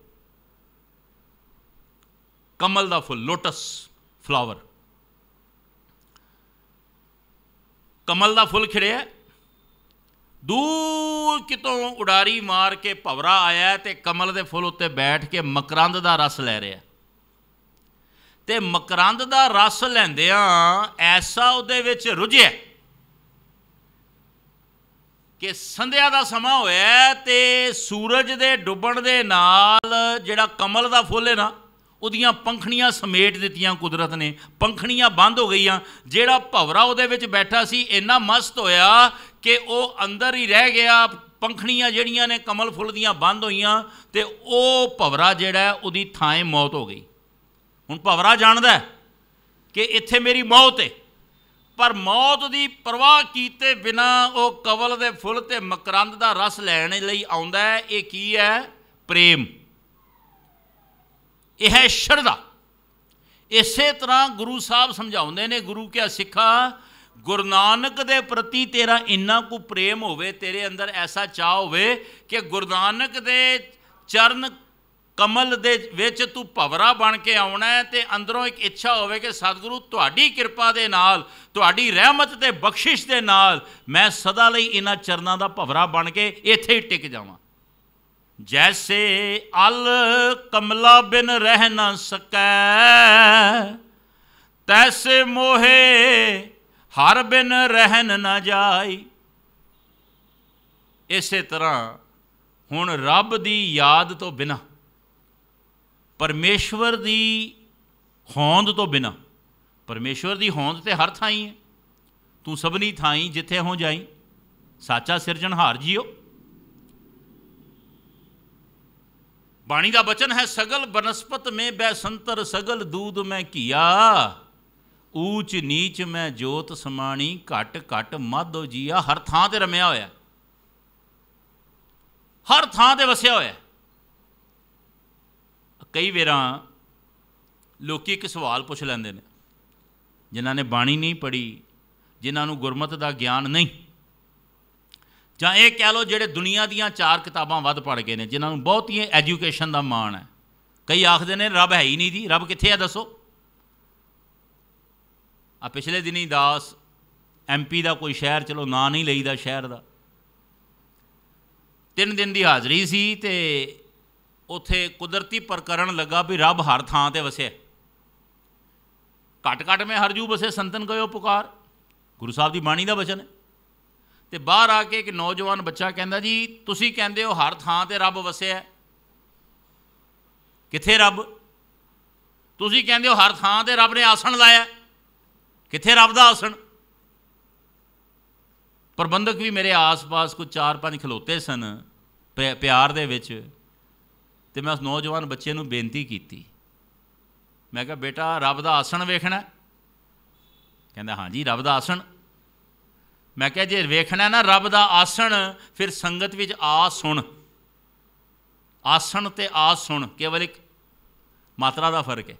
ਕਮਲ ਦਾ ਫੁੱਲ ਲੋਟਸ ਫਲਾਵਰ ਕਮਲ ਦਾ ਫੁੱਲ ਖਿੜਿਆ ਦੂਰ ਕਿਤੋਂ ਉਡਾਰੀ ਮਾਰ ਕੇ ਭਵਰਾ ਆਇਆ ਤੇ ਕਮਲ ਦੇ ਫੁੱਲ ਉੱਤੇ ਬੈਠ ਕੇ ਮਕਰੰਦ ਦਾ ਰਸ ਲੈ ਰਿਹਾ ਤੇ ਮਕਰੰਦ ਦਾ ਰਸ ਲੈਂਦਿਆਂ ਐਸਾ ਉਹਦੇ ਵਿੱਚ ਰੁਝਿਆ ਕਿ ਸੰਧਿਆ ਦਾ ਸਮਾਂ ਹੋਇਆ ਤੇ ਸੂਰਜ ਦੇ ਡੁੱਬਣ ਦੇ ਨਾਲ ਜਿਹੜਾ ਕਮਲ ਦਾ ਫੁੱਲ ਹੈ ਨਾ ਉਹਦੀਆਂ ਪੰਖਣੀਆਂ ਸਮੇਟ ਦਿੱਤੀਆਂ ਕੁਦਰਤ ਨੇ ਪੰਖਣੀਆਂ ਬੰਦ ਹੋ ਗਈਆਂ ਜਿਹੜਾ ਭਵਰਾ ਉਹਦੇ ਵਿੱਚ ਬੈਠਾ ਸੀ ਇੰਨਾ ਮਸਤ ਹੋਇਆ ਕਿ ਉਹ ਅੰਦਰ ਹੀ ਰਹਿ ਗਿਆ ਪੰਖਣੀਆਂ ਜਿਹੜੀਆਂ ਨੇ ਕਮਲ ਫੁੱਲ ਦੀਆਂ ਬੰਦ ਹੋਈਆਂ ਤੇ ਉਹ ਭਵਰਾ ਜਿਹੜਾ ਉਹਦੀ ਥਾਂ ਮੌਤ ਹੋ ਗਈ ਹੁਣ ਭਵਰਾ ਜਾਣਦਾ ਕਿ ਇੱਥੇ ਮੇਰੀ ਮੌਤ ਹੈ ਪਰ ਮੌਤ ਦੀ ਪਰਵਾਹ ਕੀਤੇ ਬਿਨਾ ਉਹ ਕਵਲ ਦੇ ਫੁੱਲ ਤੇ ਮਕਰੰਦ ਦਾ ਰਸ ਲੈਣ ਲਈ ਆਉਂਦਾ ਇਹ ਕੀ ਹੈ ਪ੍ਰੇਮ ਇਹ ਹੈ ਸ਼ਰਧਾ ਇਸੇ ਤਰ੍ਹਾਂ ਗੁਰੂ ਸਾਹਿਬ ਸਮਝਾਉਂਦੇ ਨੇ ਗੁਰੂ ਕਿਆ ਸਿੱਖਾ ਗੁਰੂ ਨਾਨਕ ਦੇ ਪ੍ਰਤੀ ਤੇਰਾ ਇੰਨਾ ਕੋ ਪ੍ਰੇਮ ਹੋਵੇ ਤੇਰੇ ਅੰਦਰ ਐਸਾ ਚਾਹ ਹੋਵੇ ਕਿ ਗੁਰੂ ਨਾਨਕ ਦੇ ਚਰਨ ਕਮਲ ਦੇ ਵਿੱਚ ਤੂੰ ਭਵਰਾ ਬਣ ਕੇ ਆਉਣਾ ਹੈ ਤੇ ਅੰਦਰੋਂ ਇੱਕ ਇੱਛਾ ਹੋਵੇ ਕਿ ਸਤਿਗੁਰੂ ਤੁਹਾਡੀ ਕਿਰਪਾ ਦੇ ਨਾਲ ਤੁਹਾਡੀ ਰਹਿਮਤ ਤੇ ਬਖਸ਼ਿਸ਼ ਦੇ ਨਾਲ ਮੈਂ ਸਦਾ ਲਈ ਇਹਨਾਂ ਚਰਨਾਂ ਦਾ ਭਵਰਾ ਬਣ ਕੇ ਇੱਥੇ ਹੀ ਟਿਕ ਜਾਵਾਂ ਜੈਸੇ ਅਲ ਕਮਲਾ ਬਿਨ ਰਹਿ ਨਾ ਸਕੈ ਤੈਸੇ ਮੋਹੇ ਹਰ ਬਿਨ ਰਹਿਨ ਨਾ ਜਾਈ ਇਸੇ ਤਰ੍ਹਾਂ ਹੁਣ ਰੱਬ ਦੀ ਯਾਦ ਤੋਂ ਬਿਨਾ ਪਰਮੇਸ਼ਵਰ ਦੀ ਹੋਂਦ ਤੋਂ ਬਿਨਾ ਪਰਮੇਸ਼ਵਰ ਦੀ ਹੋਂਦ ਤੇ ਹਰ ਥਾਈ ਹੈ ਤੂੰ ਸਭਨੀ ਥਾਈ ਜਿੱਥੇ ਹੋ ਜਾਈ ਸਾਚਾ ਸਿਰਜਣਹਾਰ ਜੀਓ ਬਾਣੀ ਦਾ ਬਚਨ ਹੈ ਸਗਲ ਬਨਸਪਤ ਮੈਂ ਬੈਸੰਤਰ ਸਗਲ ਦੂਦ ਮੈਂ ਕੀਆ ਊਚ ਨੀਚ ਮੈਂ ਜੋਤ ਸਮਾਣੀ ਘਟ ਘਟ ਮਾਧੋ ਜੀਆ ਹਰ ਥਾਂ ਤੇ ਰਮਿਆ ਹੋਇਆ ਹਰ ਥਾਂ ਤੇ ਵਸਿਆ ਹੋਇਆ ਕਈ ਵੇਰਾਂ ਲੋਕੀ ਇੱਕ ਸਵਾਲ ਪੁੱਛ ਲੈਂਦੇ ਨੇ ਜਿਨ੍ਹਾਂ ਨੇ ਬਾਣੀ ਨਹੀਂ ਪੜੀ ਜਿਨ੍ਹਾਂ ਨੂੰ ਗੁਰਮਤ ਦਾ ਗਿਆਨ ਨਹੀਂ ਜਾਂ ਇਹ ਕਹਿ ਲਓ ਜਿਹੜੇ ਦੁਨੀਆ ਦੀਆਂ ਚਾਰ ਕਿਤਾਬਾਂ ਵੱਧ ਪੜ ਗਏ ਨੇ ਜਿਨ੍ਹਾਂ ਨੂੰ ਬਹੁਤ ਹੀ ਐਜੂਕੇਸ਼ਨ ਦਾ ਮਾਣ ਹੈ ਕਈ ਆਖਦੇ ਨੇ ਰੱਬ ਹੈ ਹੀ ਨਹੀਂ ਜੀ ਰੱਬ ਕਿੱਥੇ ਆ ਦੱਸੋ ਆ ਪਿਛਲੇ ਦਿਨੀ ਦਾਸ ਐਮਪੀ ਦਾ ਕੋਈ ਸ਼ਹਿਰ ਚਲੋ ਨਾਂ ਨਹੀਂ ਲਈਦਾ ਸ਼ਹਿਰ ਦਾ ਤਿੰਨ ਦਿਨ ਦੀ ਹਾਜ਼ਰੀ ਸੀ ਤੇ ਉਥੇ ਕੁਦਰਤੀ ਪ੍ਰਕਰਣ ਲੱਗਾ ਵੀ ਰੱਬ ਹਰ ਥਾਂ ਤੇ ਵਸਿਆ ਘਟ ਘਟ ਮੈਂ ਹਰਜੂ ਬਸੇ ਸੰਤਨ ਕਹਿਓ ਪੁਕਾਰ ਗੁਰੂ ਸਾਹਿਬ ਦੀ ਬਾਣੀ ਦਾ ਬਚਨ ਹੈ ਤੇ ਬਾਹਰ ਆ ਕੇ ਇੱਕ ਨੌਜਵਾਨ ਬੱਚਾ ਕਹਿੰਦਾ ਜੀ ਤੁਸੀਂ ਕਹਿੰਦੇ ਹੋ ਹਰ ਥਾਂ ਤੇ ਰੱਬ ਵਸਿਆ ਕਿੱਥੇ ਰੱਬ ਤੁਸੀਂ ਕਹਿੰਦੇ ਹੋ ਹਰ ਥਾਂ ਤੇ ਰੱਬ ਨੇ ਆਸਣ ਲਾਇਆ ਕਿੱਥੇ ਰੱਬ ਦਾ ਆਸਣ ਪ੍ਰਬੰਧਕ ਵੀ ਮੇਰੇ ਆਸ-ਪਾਸ ਕੋ 4-5 ਖਲੋਤੇ ਸਨ ਪਿਆਰ ਦੇ ਵਿੱਚ ਤੇ ਮੈਂ ਉਸ ਨੌਜਵਾਨ ਬੱਚੇ ਨੂੰ ਬੇਨਤੀ ਕੀਤੀ ਮੈਂ ਕਿਹਾ ਬੇਟਾ ਰੱਬ ਦਾ ਆਸਣ ਵੇਖਣਾ ਕਹਿੰਦਾ ਹਾਂਜੀ ਰੱਬ ਦਾ ਆਸਣ ਮੈਂ ਕਿਹਾ ਜੇ ਵੇਖਣਾ ਨਾ ਰੱਬ ਦਾ ਆਸਣ ਫਿਰ ਸੰਗਤ ਵਿੱਚ ਆ ਸੁਣ ਆਸਣ ਤੇ ਆ ਸੁਣ ਕੇਵਲ ਇੱਕ ਮਾਤਰਾ ਦਾ ਫਰਕ ਹੈ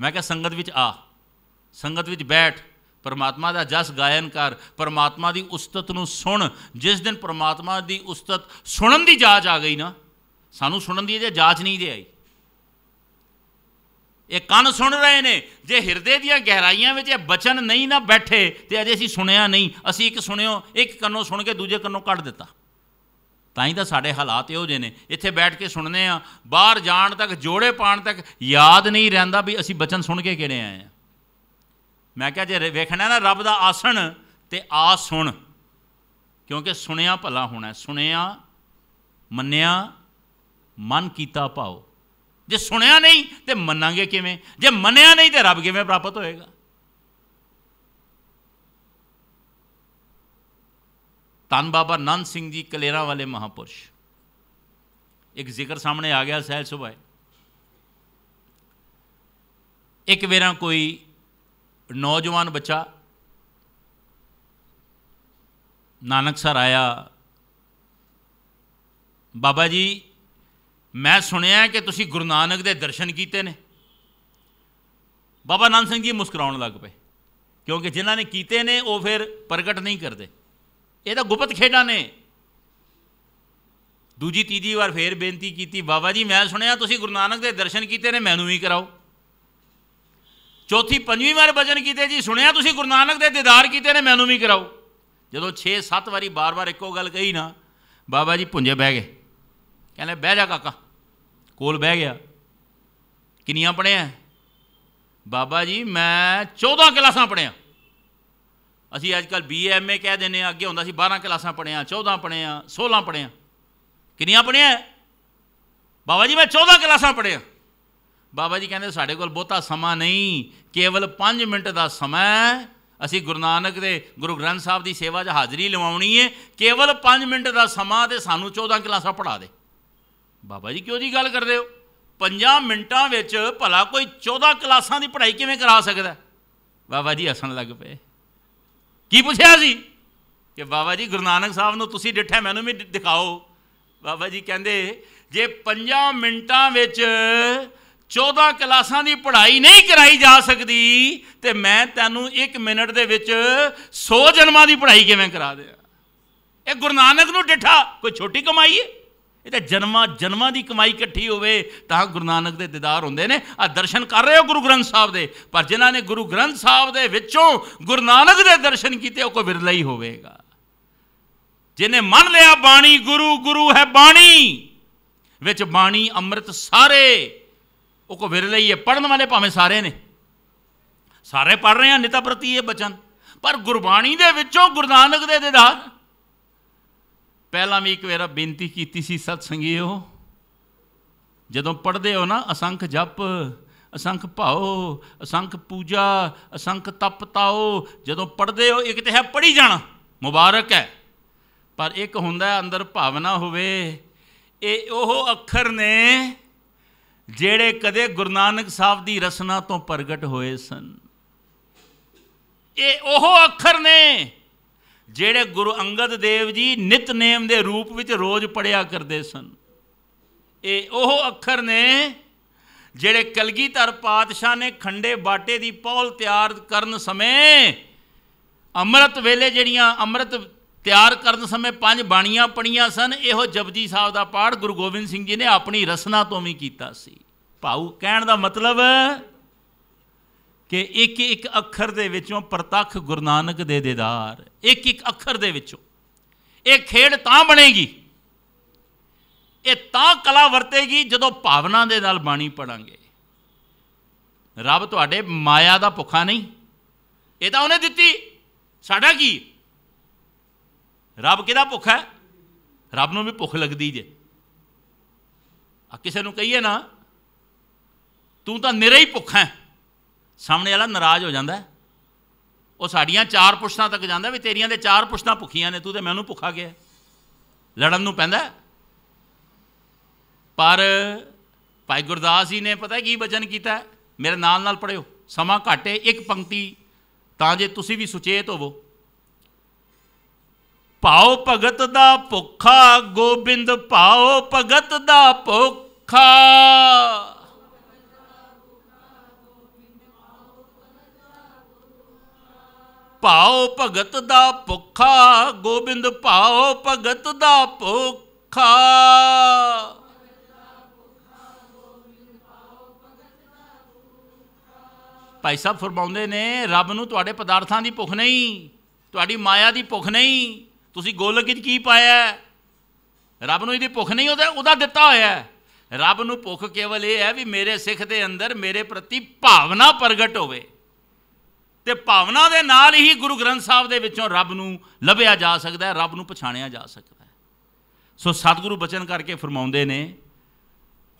ਮੈਂ ਕਿਹਾ ਸੰਗਤ ਵਿੱਚ ਆ ਸੰਗਤ ਵਿੱਚ ਬੈਠ ਪਰਮਾਤਮਾ ਦਾ ਜਸ ਗਾਇਨ ਕਰ ਪਰਮਾਤਮਾ ਦੀ ਉਸਤਤ ਨੂੰ ਸੁਣ ਜਿਸ ਦਿਨ ਪਰਮਾਤਮਾ ਦੀ ਉਸਤਤ ਸੁਣਨ ਦੀ ਜਾਚ ਆ ਗਈ ਨਾ ਸਾਨੂੰ ਸੁਣਨ ਦੀ ਇਹ ਜਾਚ ਨਹੀਂ ਦੇ ਆਈ ਇਹ ਕੰਨ ਸੁਣ ਰਹੇ ਨੇ ਜੇ ਹਿਰਦੇ ਦੀਆਂ ਗਹਿਰਾਈਆਂ ਵਿੱਚ ਇਹ ਬਚਨ ਨਹੀਂ ਨਾ ਬੈਠੇ ਤੇ ਅਜੇ ਅਸੀਂ ਸੁਣਿਆ ਨਹੀਂ ਅਸੀਂ ਇੱਕ ਸੁਣਿਓ ਇੱਕ ਕੰਨੋਂ ਸੁਣ ਕੇ ਦੂਜੇ ਕੰਨੋਂ ਕੱਢ ਦਿੱਤਾ ਤਾਂ ਹੀ ਤਾਂ ਸਾਡੇ ਹਾਲਾਤ ਇਹੋ ਜਿਹੇ ਨੇ ਇੱਥੇ ਬੈਠ ਕੇ ਸੁਣਨੇ ਆ ਬਾਹਰ ਜਾਣ ਤੱਕ ਜੋੜੇ ਪਾਣ ਤੱਕ ਯਾਦ ਨਹੀਂ ਰਹਿੰਦਾ ਵੀ ਅਸੀਂ ਬਚਨ ਸੁਣ ਕੇ ਕਿਹੜੇ ਆਏ ਆ ਮੈਂ ਕਿਹਾ ਜੇ ਵੇਖਣਾ ਨਾ ਰੱਬ ਦਾ ਆਸਣ ਤੇ ਆ ਸੁਣ ਕਿਉਂਕਿ ਸੁਣਿਆ ਭਲਾ ਹੋਣਾ ਸੁਣਿਆ ਮੰਨਿਆ ਮਨ ਕੀਤਾ ਪਾਓ ਜੇ ਸੁਣਿਆ ਨਹੀਂ ਤੇ ਮੰਨਾਂਗੇ ਕਿਵੇਂ ਜੇ ਮੰਨਿਆ ਨਹੀਂ ਤੇ ਰੱਬ ਕਿਵੇਂ ਪ੍ਰਾਪਤ ਹੋਏਗਾ ਤਨ ਬਾਬਾ ਨੰਦ ਸਿੰਘ ਜੀ ਕਲੇਰਾ ਵਾਲੇ ਮਹਾਪੁਰਸ਼ ਇੱਕ ਜ਼ਿਕਰ ਸਾਹਮਣੇ ਆ ਗਿਆ ਸਹਿਜ ਸੁਭਾਏ ਇੱਕ ਵੇਰਾਂ ਕੋਈ ਨੌਜਵਾਨ ਬੱਚਾ ਨਾਨਕ ਸਰ ਆਇਆ ਬਾਬਾ ਜੀ ਮੈਂ ਸੁਣਿਆ ਕਿ ਤੁਸੀਂ ਗੁਰੂ ਨਾਨਕ ਦੇ ਦਰਸ਼ਨ ਕੀਤੇ ਨੇ ਬਾਬਾ ਨਾਨਕ ਸਿੰਘ ਜੀ ਮੁਸਕਰਾਉਣ ਲੱਗ ਪਏ ਕਿਉਂਕਿ ਜਿਨ੍ਹਾਂ ਨੇ ਕੀਤੇ ਨੇ ਉਹ ਫਿਰ ਪ੍ਰਗਟ ਨਹੀਂ ਕਰਦੇ ਇਹ ਤਾਂ ਗੁਪਤ ਖੇਡਾਂ ਨੇ ਦੂਜੀ ਤੀਜੀ ਵਾਰ ਫੇਰ ਬੇਨਤੀ ਕੀਤੀ ਬਾਬਾ ਜੀ ਮੈਂ ਸੁਣਿਆ ਤੁਸੀਂ ਗੁਰੂ ਨਾਨਕ ਦੇ ਦਰਸ਼ਨ ਕੀਤੇ ਨੇ ਮੈਨੂੰ ਵੀ ਕਰਾਓ ਚੌਥੀ ਪੰਜਵੀਂ ਵਾਰ ਬਜਨ ਕੀਤੇ ਜੀ ਸੁਣਿਆ ਤੁਸੀਂ ਗੁਰੂ ਨਾਨਕ ਦੇ ਦੀਦਾਰ ਕੀਤੇ ਨੇ ਮੈਨੂੰ ਵੀ ਕਰਾਓ ਜਦੋਂ 6-7 ਵਾਰੀ ਬਾਰ-ਬਾਰ ਇੱਕੋ ਗੱਲ ਕਹੀ ਨਾ ਬਾਬਾ ਜੀ ਪੁੰਜੇ ਬਹਿ ਗਏ ਕਹਿੰਦੇ ਬਹਿ ਜਾ ਕਾਕਾ ਕੋਲ ਬਹਿ ਗਿਆ ਕਿੰਨੀਆਂ ਪੜਿਆ ਬਾਬਾ ਜੀ ਮੈਂ 14 ਕਲਾਸਾਂ ਪੜਿਆ ਅਸੀਂ ਅੱਜ ਕੱਲ ਬੀਐਮਏ ਕਹਿ ਦਿੰਨੇ ਆ ਅੱਗੇ ਹੁੰਦਾ ਸੀ 12 ਕਲਾਸਾਂ ਪੜਿਆ 14 ਪੜਿਆ 16 ਪੜਿਆ ਕਿੰਨੀਆਂ ਪੜਿਆ ਬਾਬਾ ਜੀ ਮੈਂ 14 ਕਲਾਸਾਂ ਪੜਿਆ ਬਾਬਾ ਜੀ ਕਹਿੰਦੇ ਸਾਡੇ ਕੋਲ ਬਹੁਤਾ ਸਮਾਂ ਨਹੀਂ ਕੇਵਲ 5 ਮਿੰਟ ਦਾ ਸਮਾਂ ਅਸੀਂ ਗੁਰੂ ਨਾਨਕ ਦੇ ਗੁਰੂ ਗ੍ਰੰਥ ਸਾਹਿਬ ਦੀ ਸੇਵਾ 'ਚ ਹਾਜ਼ਰੀ ਲਵਾਉਣੀ ਹੈ ਕੇਵਲ 5 ਮਿੰਟ ਦਾ ਸਮਾਂ ਤੇ ਸਾਨੂੰ 14 ਕਲਾਸਾਂ ਪੜਾ ਦੇ ਬਾਬਾ ਜੀ ਕਿਉਂ ਦੀ ਗੱਲ ਕਰਦੇ ਹੋ 50 ਮਿੰਟਾਂ ਵਿੱਚ ਭਲਾ ਕੋਈ 14 ਕਲਾਸਾਂ ਦੀ ਪੜ੍ਹਾਈ ਕਿਵੇਂ ਕਰਾ ਸਕਦਾ ਬਾਬਾ ਜੀ ਹੱਸਣ ਲੱਗ ਪਏ ਕੀ ਪੁੱਛਿਆ ਸੀ ਕਿ ਬਾਬਾ ਜੀ ਗੁਰੂ ਨਾਨਕ ਸਾਹਿਬ ਨੂੰ ਤੁਸੀਂ ਡਿੱਠਾ ਮੈਨੂੰ ਵੀ ਦਿਖਾਓ ਬਾਬਾ ਜੀ ਕਹਿੰਦੇ ਜੇ 50 ਮਿੰਟਾਂ ਵਿੱਚ 14 ਕਲਾਸਾਂ ਦੀ ਪੜ੍ਹਾਈ ਨਹੀਂ ਕਰਾਈ ਜਾ ਸਕਦੀ ਤੇ ਮੈਂ ਤੈਨੂੰ 1 ਮਿੰਟ ਦੇ ਵਿੱਚ 100 ਜਨਮਾਂ ਦੀ ਪੜ੍ਹਾਈ ਕਿਵੇਂ ਕਰਾ ਦਿਆਂ ਇਹ ਗੁਰੂ ਨਾਨਕ ਨੂੰ ਡਿੱਠਾ ਕੋਈ ਛੋਟੀ ਕਮਾਈ ਹੈ ਇਹ ਤਾਂ ਜਨਮਾਂ ਜਨਮਾਂ ਦੀ ਕਮਾਈ ਇਕੱਠੀ ਹੋਵੇ ਤਾਂ ਗੁਰੂ ਨਾਨਕ ਦੇ ਦੀਦਾਰ ਹੁੰਦੇ ਨੇ ਆ ਦਰਸ਼ਨ ਕਰ ਰਹੇ ਹੋ ਗੁਰੂ ਗ੍ਰੰਥ ਸਾਹਿਬ ਦੇ ਪਰ ਜਿਨ੍ਹਾਂ ਨੇ ਗੁਰੂ ਗ੍ਰੰਥ ਸਾਹਿਬ ਦੇ ਵਿੱਚੋਂ ਗੁਰੂ ਨਾਨਕ ਦੇ ਦਰਸ਼ਨ ਕੀਤੇ ਉਹ ਕੋਈ ਵਿਰਲਾ ਹੀ ਹੋਵੇਗਾ ਜਿਨੇ ਮੰਨ ਲਿਆ ਬਾਣੀ ਗੁਰੂ ਗੁਰੂ ਹੈ ਬਾਣੀ ਵਿੱਚ ਬਾਣੀ ਅੰਮ੍ਰਿਤ ਸਾਰੇ ਉਹ ਕੋ ਵਿਰਲਾ ਹੀ ਹੈ ਪੜਨ ਵਾਲੇ ਭਾਵੇਂ ਸਾਰੇ ਨੇ ਸਾਰੇ ਪੜ ਰਹੇ ਆ ਨਿਤਾ ਪ੍ਰਤੀ ਇਹ ਬਚਨ ਪਰ ਗੁਰਬਾਣੀ ਦੇ ਵਿੱਚੋਂ ਗੁਰੂ ਨਾਨਕ ਦੇ ਦੀਦਾਰ ਪਹਿਲਾਂ ਵੀ ਇੱਕ ਵਾਰ ਬੇਨਤੀ ਕੀਤੀ ਸੀ ਸਤ ਸੰਗੀਓ ਜਦੋਂ ਪੜਦੇ ਹੋ ਨਾ ਅਸੰਖ ਜਪ ਅਸੰਖ ਭਾਉ ਅਸੰਖ ਪੂਜਾ ਅਸੰਖ ਤਪ ਤਾਓ ਜਦੋਂ ਪੜਦੇ ਹੋ ਇੱਕ ਤੇ ਹੈ ਪੜੀ ਜਾਣਾ ਮੁਬਾਰਕ ਹੈ ਪਰ ਇੱਕ ਹੁੰਦਾ ਅੰਦਰ ਭਾਵਨਾ ਹੋਵੇ ਇਹ ਉਹ ਅੱਖਰ ਨੇ ਜਿਹੜੇ ਕਦੇ ਗੁਰੂ ਨਾਨਕ ਸਾਹਿਬ ਦੀ ਰਸਨਾ ਤੋਂ ਪ੍ਰਗਟ ਹੋਏ ਸਨ ਇਹ ਉਹ ਅੱਖਰ ਨੇ ਜਿਹੜੇ ਗੁਰੂ ਅੰਗਦ ਦੇਵ ਜੀ ਨਿਤਨੇਮ ਦੇ ਰੂਪ ਵਿੱਚ ਰੋਜ਼ ਪੜਿਆ ਕਰਦੇ ਸਨ ਇਹ ਉਹ ਅੱਖਰ ਨੇ ਜਿਹੜੇ ਕਲਗੀਧਰ ਪਾਤਸ਼ਾਹ ਨੇ ਖੰਡੇ ਬਾਟੇ ਦੀ ਪੌਲ ਤਿਆਰ ਕਰਨ ਸਮੇਂ ਅੰਮ੍ਰਿਤ ਵੇਲੇ ਜਿਹੜੀਆਂ ਅੰਮ੍ਰਿਤ ਤਿਆਰ ਕਰਨ ਸਮੇਂ ਪੰਜ ਬਾਣੀਆਂ ਪੜੀਆਂ ਸਨ ਇਹੋ ਜਪਜੀ ਸਾਹਿਬ ਦਾ ਪਾਠ ਗੁਰੂ ਗੋਬਿੰਦ ਸਿੰਘ ਜੀ ਨੇ ਆਪਣੀ ਰਸਨਾ ਤੋਂ ਵੀ ਕੀਤਾ ਸੀ ਭਾਉ ਕਹਿਣ ਦਾ ਮਤਲਬ ਕਿ ਇੱਕ ਇੱਕ ਅੱਖਰ ਦੇ ਵਿੱਚੋਂ ਪ੍ਰਤੱਖ ਗੁਰੂ ਨਾਨਕ ਦੇ ਦੇਦਾਰ ਇੱਕ ਇੱਕ ਅੱਖਰ ਦੇ ਵਿੱਚੋਂ ਇਹ ਖੇਡ ਤਾਂ ਬਣੇਗੀ ਇਹ ਤਾਂ ਕਲਾ ਵਰਤੇਗੀ ਜਦੋਂ ਭਾਵਨਾ ਦੇ ਨਾਲ ਬਾਣੀ ਪੜਾਂਗੇ ਰੱਬ ਤੁਹਾਡੇ ਮਾਇਆ ਦਾ ਭੁੱਖਾ ਨਹੀਂ ਇਹ ਤਾਂ ਉਹਨੇ ਦਿੱਤੀ ਸਾਡਾ ਕੀ ਰੱਬ ਕਿਹਦਾ ਭੁੱਖਾ ਹੈ ਰੱਬ ਨੂੰ ਵੀ ਭੁੱਖ ਲੱਗਦੀ ਜੇ ਆ ਕਿਸੇ ਨੂੰ ਕਹੀਏ ਨਾ ਤੂੰ ਤਾਂ ਨਿਰੇ ਹੀ ਭੁੱਖਾ ਹੈ ਸਾਹਮਣੇ ਵਾਲਾ ਨਾਰਾਜ਼ ਹੋ ਜਾਂਦਾ ਉਹ ਸਾਡੀਆਂ ਚਾਰ ਪੁਸ਼ਤਾਂ ਤੱਕ ਜਾਂਦਾ ਵੀ ਤੇਰੀਆਂ ਦੇ ਚਾਰ ਪੁਸ਼ਤਾਂ ਭੁੱਖੀਆਂ ਨੇ ਤੂੰ ਤੇ ਮੈਨੂੰ ਭੁੱਖਾ ਗਿਆ ਲੜਨ ਨੂੰ ਪੈਂਦਾ ਪਰ ਭਾਈ ਗੁਰਦਾਸ ਜੀ ਨੇ ਪਤਾ ਕੀ ਬਚਨ ਕੀਤਾ ਮੇਰੇ ਨਾਲ ਨਾਲ ਪੜਿਓ ਸਮਾਂ ਘਾਟੇ ਇੱਕ ਪੰਕਤੀ ਤਾਂ ਜੇ ਤੁਸੀਂ ਵੀ ਸੁਚੇਤ ਹੋਵੋ ਭਾਉ ਭਗਤ ਦਾ ਭੁੱਖਾ ਗੋਬਿੰਦ ਭਾਉ ਭਗਤ ਦਾ ਭੁੱਖਾ ਭਾਉ ਭਗਤ ਦਾ ਭੁੱਖਾ ਗੋਬਿੰਦ ਭਾਉ ਭਗਤ ਦਾ ਭੁੱਖਾ ਭਾਈ ਸਾਹਿਬ ਫਰਮਾਉਂਦੇ ਨੇ ਰੱਬ ਨੂੰ ਤੁਹਾਡੇ ਪਦਾਰਥਾਂ ਦੀ ਭੁੱਖ ਨਹੀਂ ਤੁਹਾਡੀ ਮਾਇਆ ਦੀ ਭੁੱਖ ਨਹੀਂ ਤੁਸੀਂ ਗੋਲਕ ਵਿੱਚ ਕੀ ਪਾਇਆ ਰੱਬ ਨੂੰ ਇਹਦੀ ਭੁੱਖ ਨਹੀਂ ਉਹਦਾ ਉਹਦਾ ਦਿੱਤਾ ਹੋਇਆ ਰੱਬ ਨੂੰ ਭੁੱਖ ਕੇਵਲ ਇਹ ਹੈ ਵੀ ਮੇਰੇ ਸਿੱਖ ਦੇ ਅੰਦਰ ਮੇਰੇ ਪ੍ਰਤੀ ਭਾਵਨਾ ਪ੍ਰਗਟ ਹੋਵੇ ਤੇ ਭਾਵਨਾ ਦੇ ਨਾਲ ਹੀ ਗੁਰੂ ਗ੍ਰੰਥ ਸਾਹਿਬ ਦੇ ਵਿੱਚੋਂ ਰੱਬ ਨੂੰ ਲੱਭਿਆ ਜਾ ਸਕਦਾ ਹੈ ਰੱਬ ਨੂੰ ਪਛਾਣਿਆ ਜਾ ਸਕਦਾ ਹੈ ਸੋ ਸਤਿਗੁਰੂ ਬਚਨ ਕਰਕੇ ਫਰਮਾਉਂਦੇ ਨੇ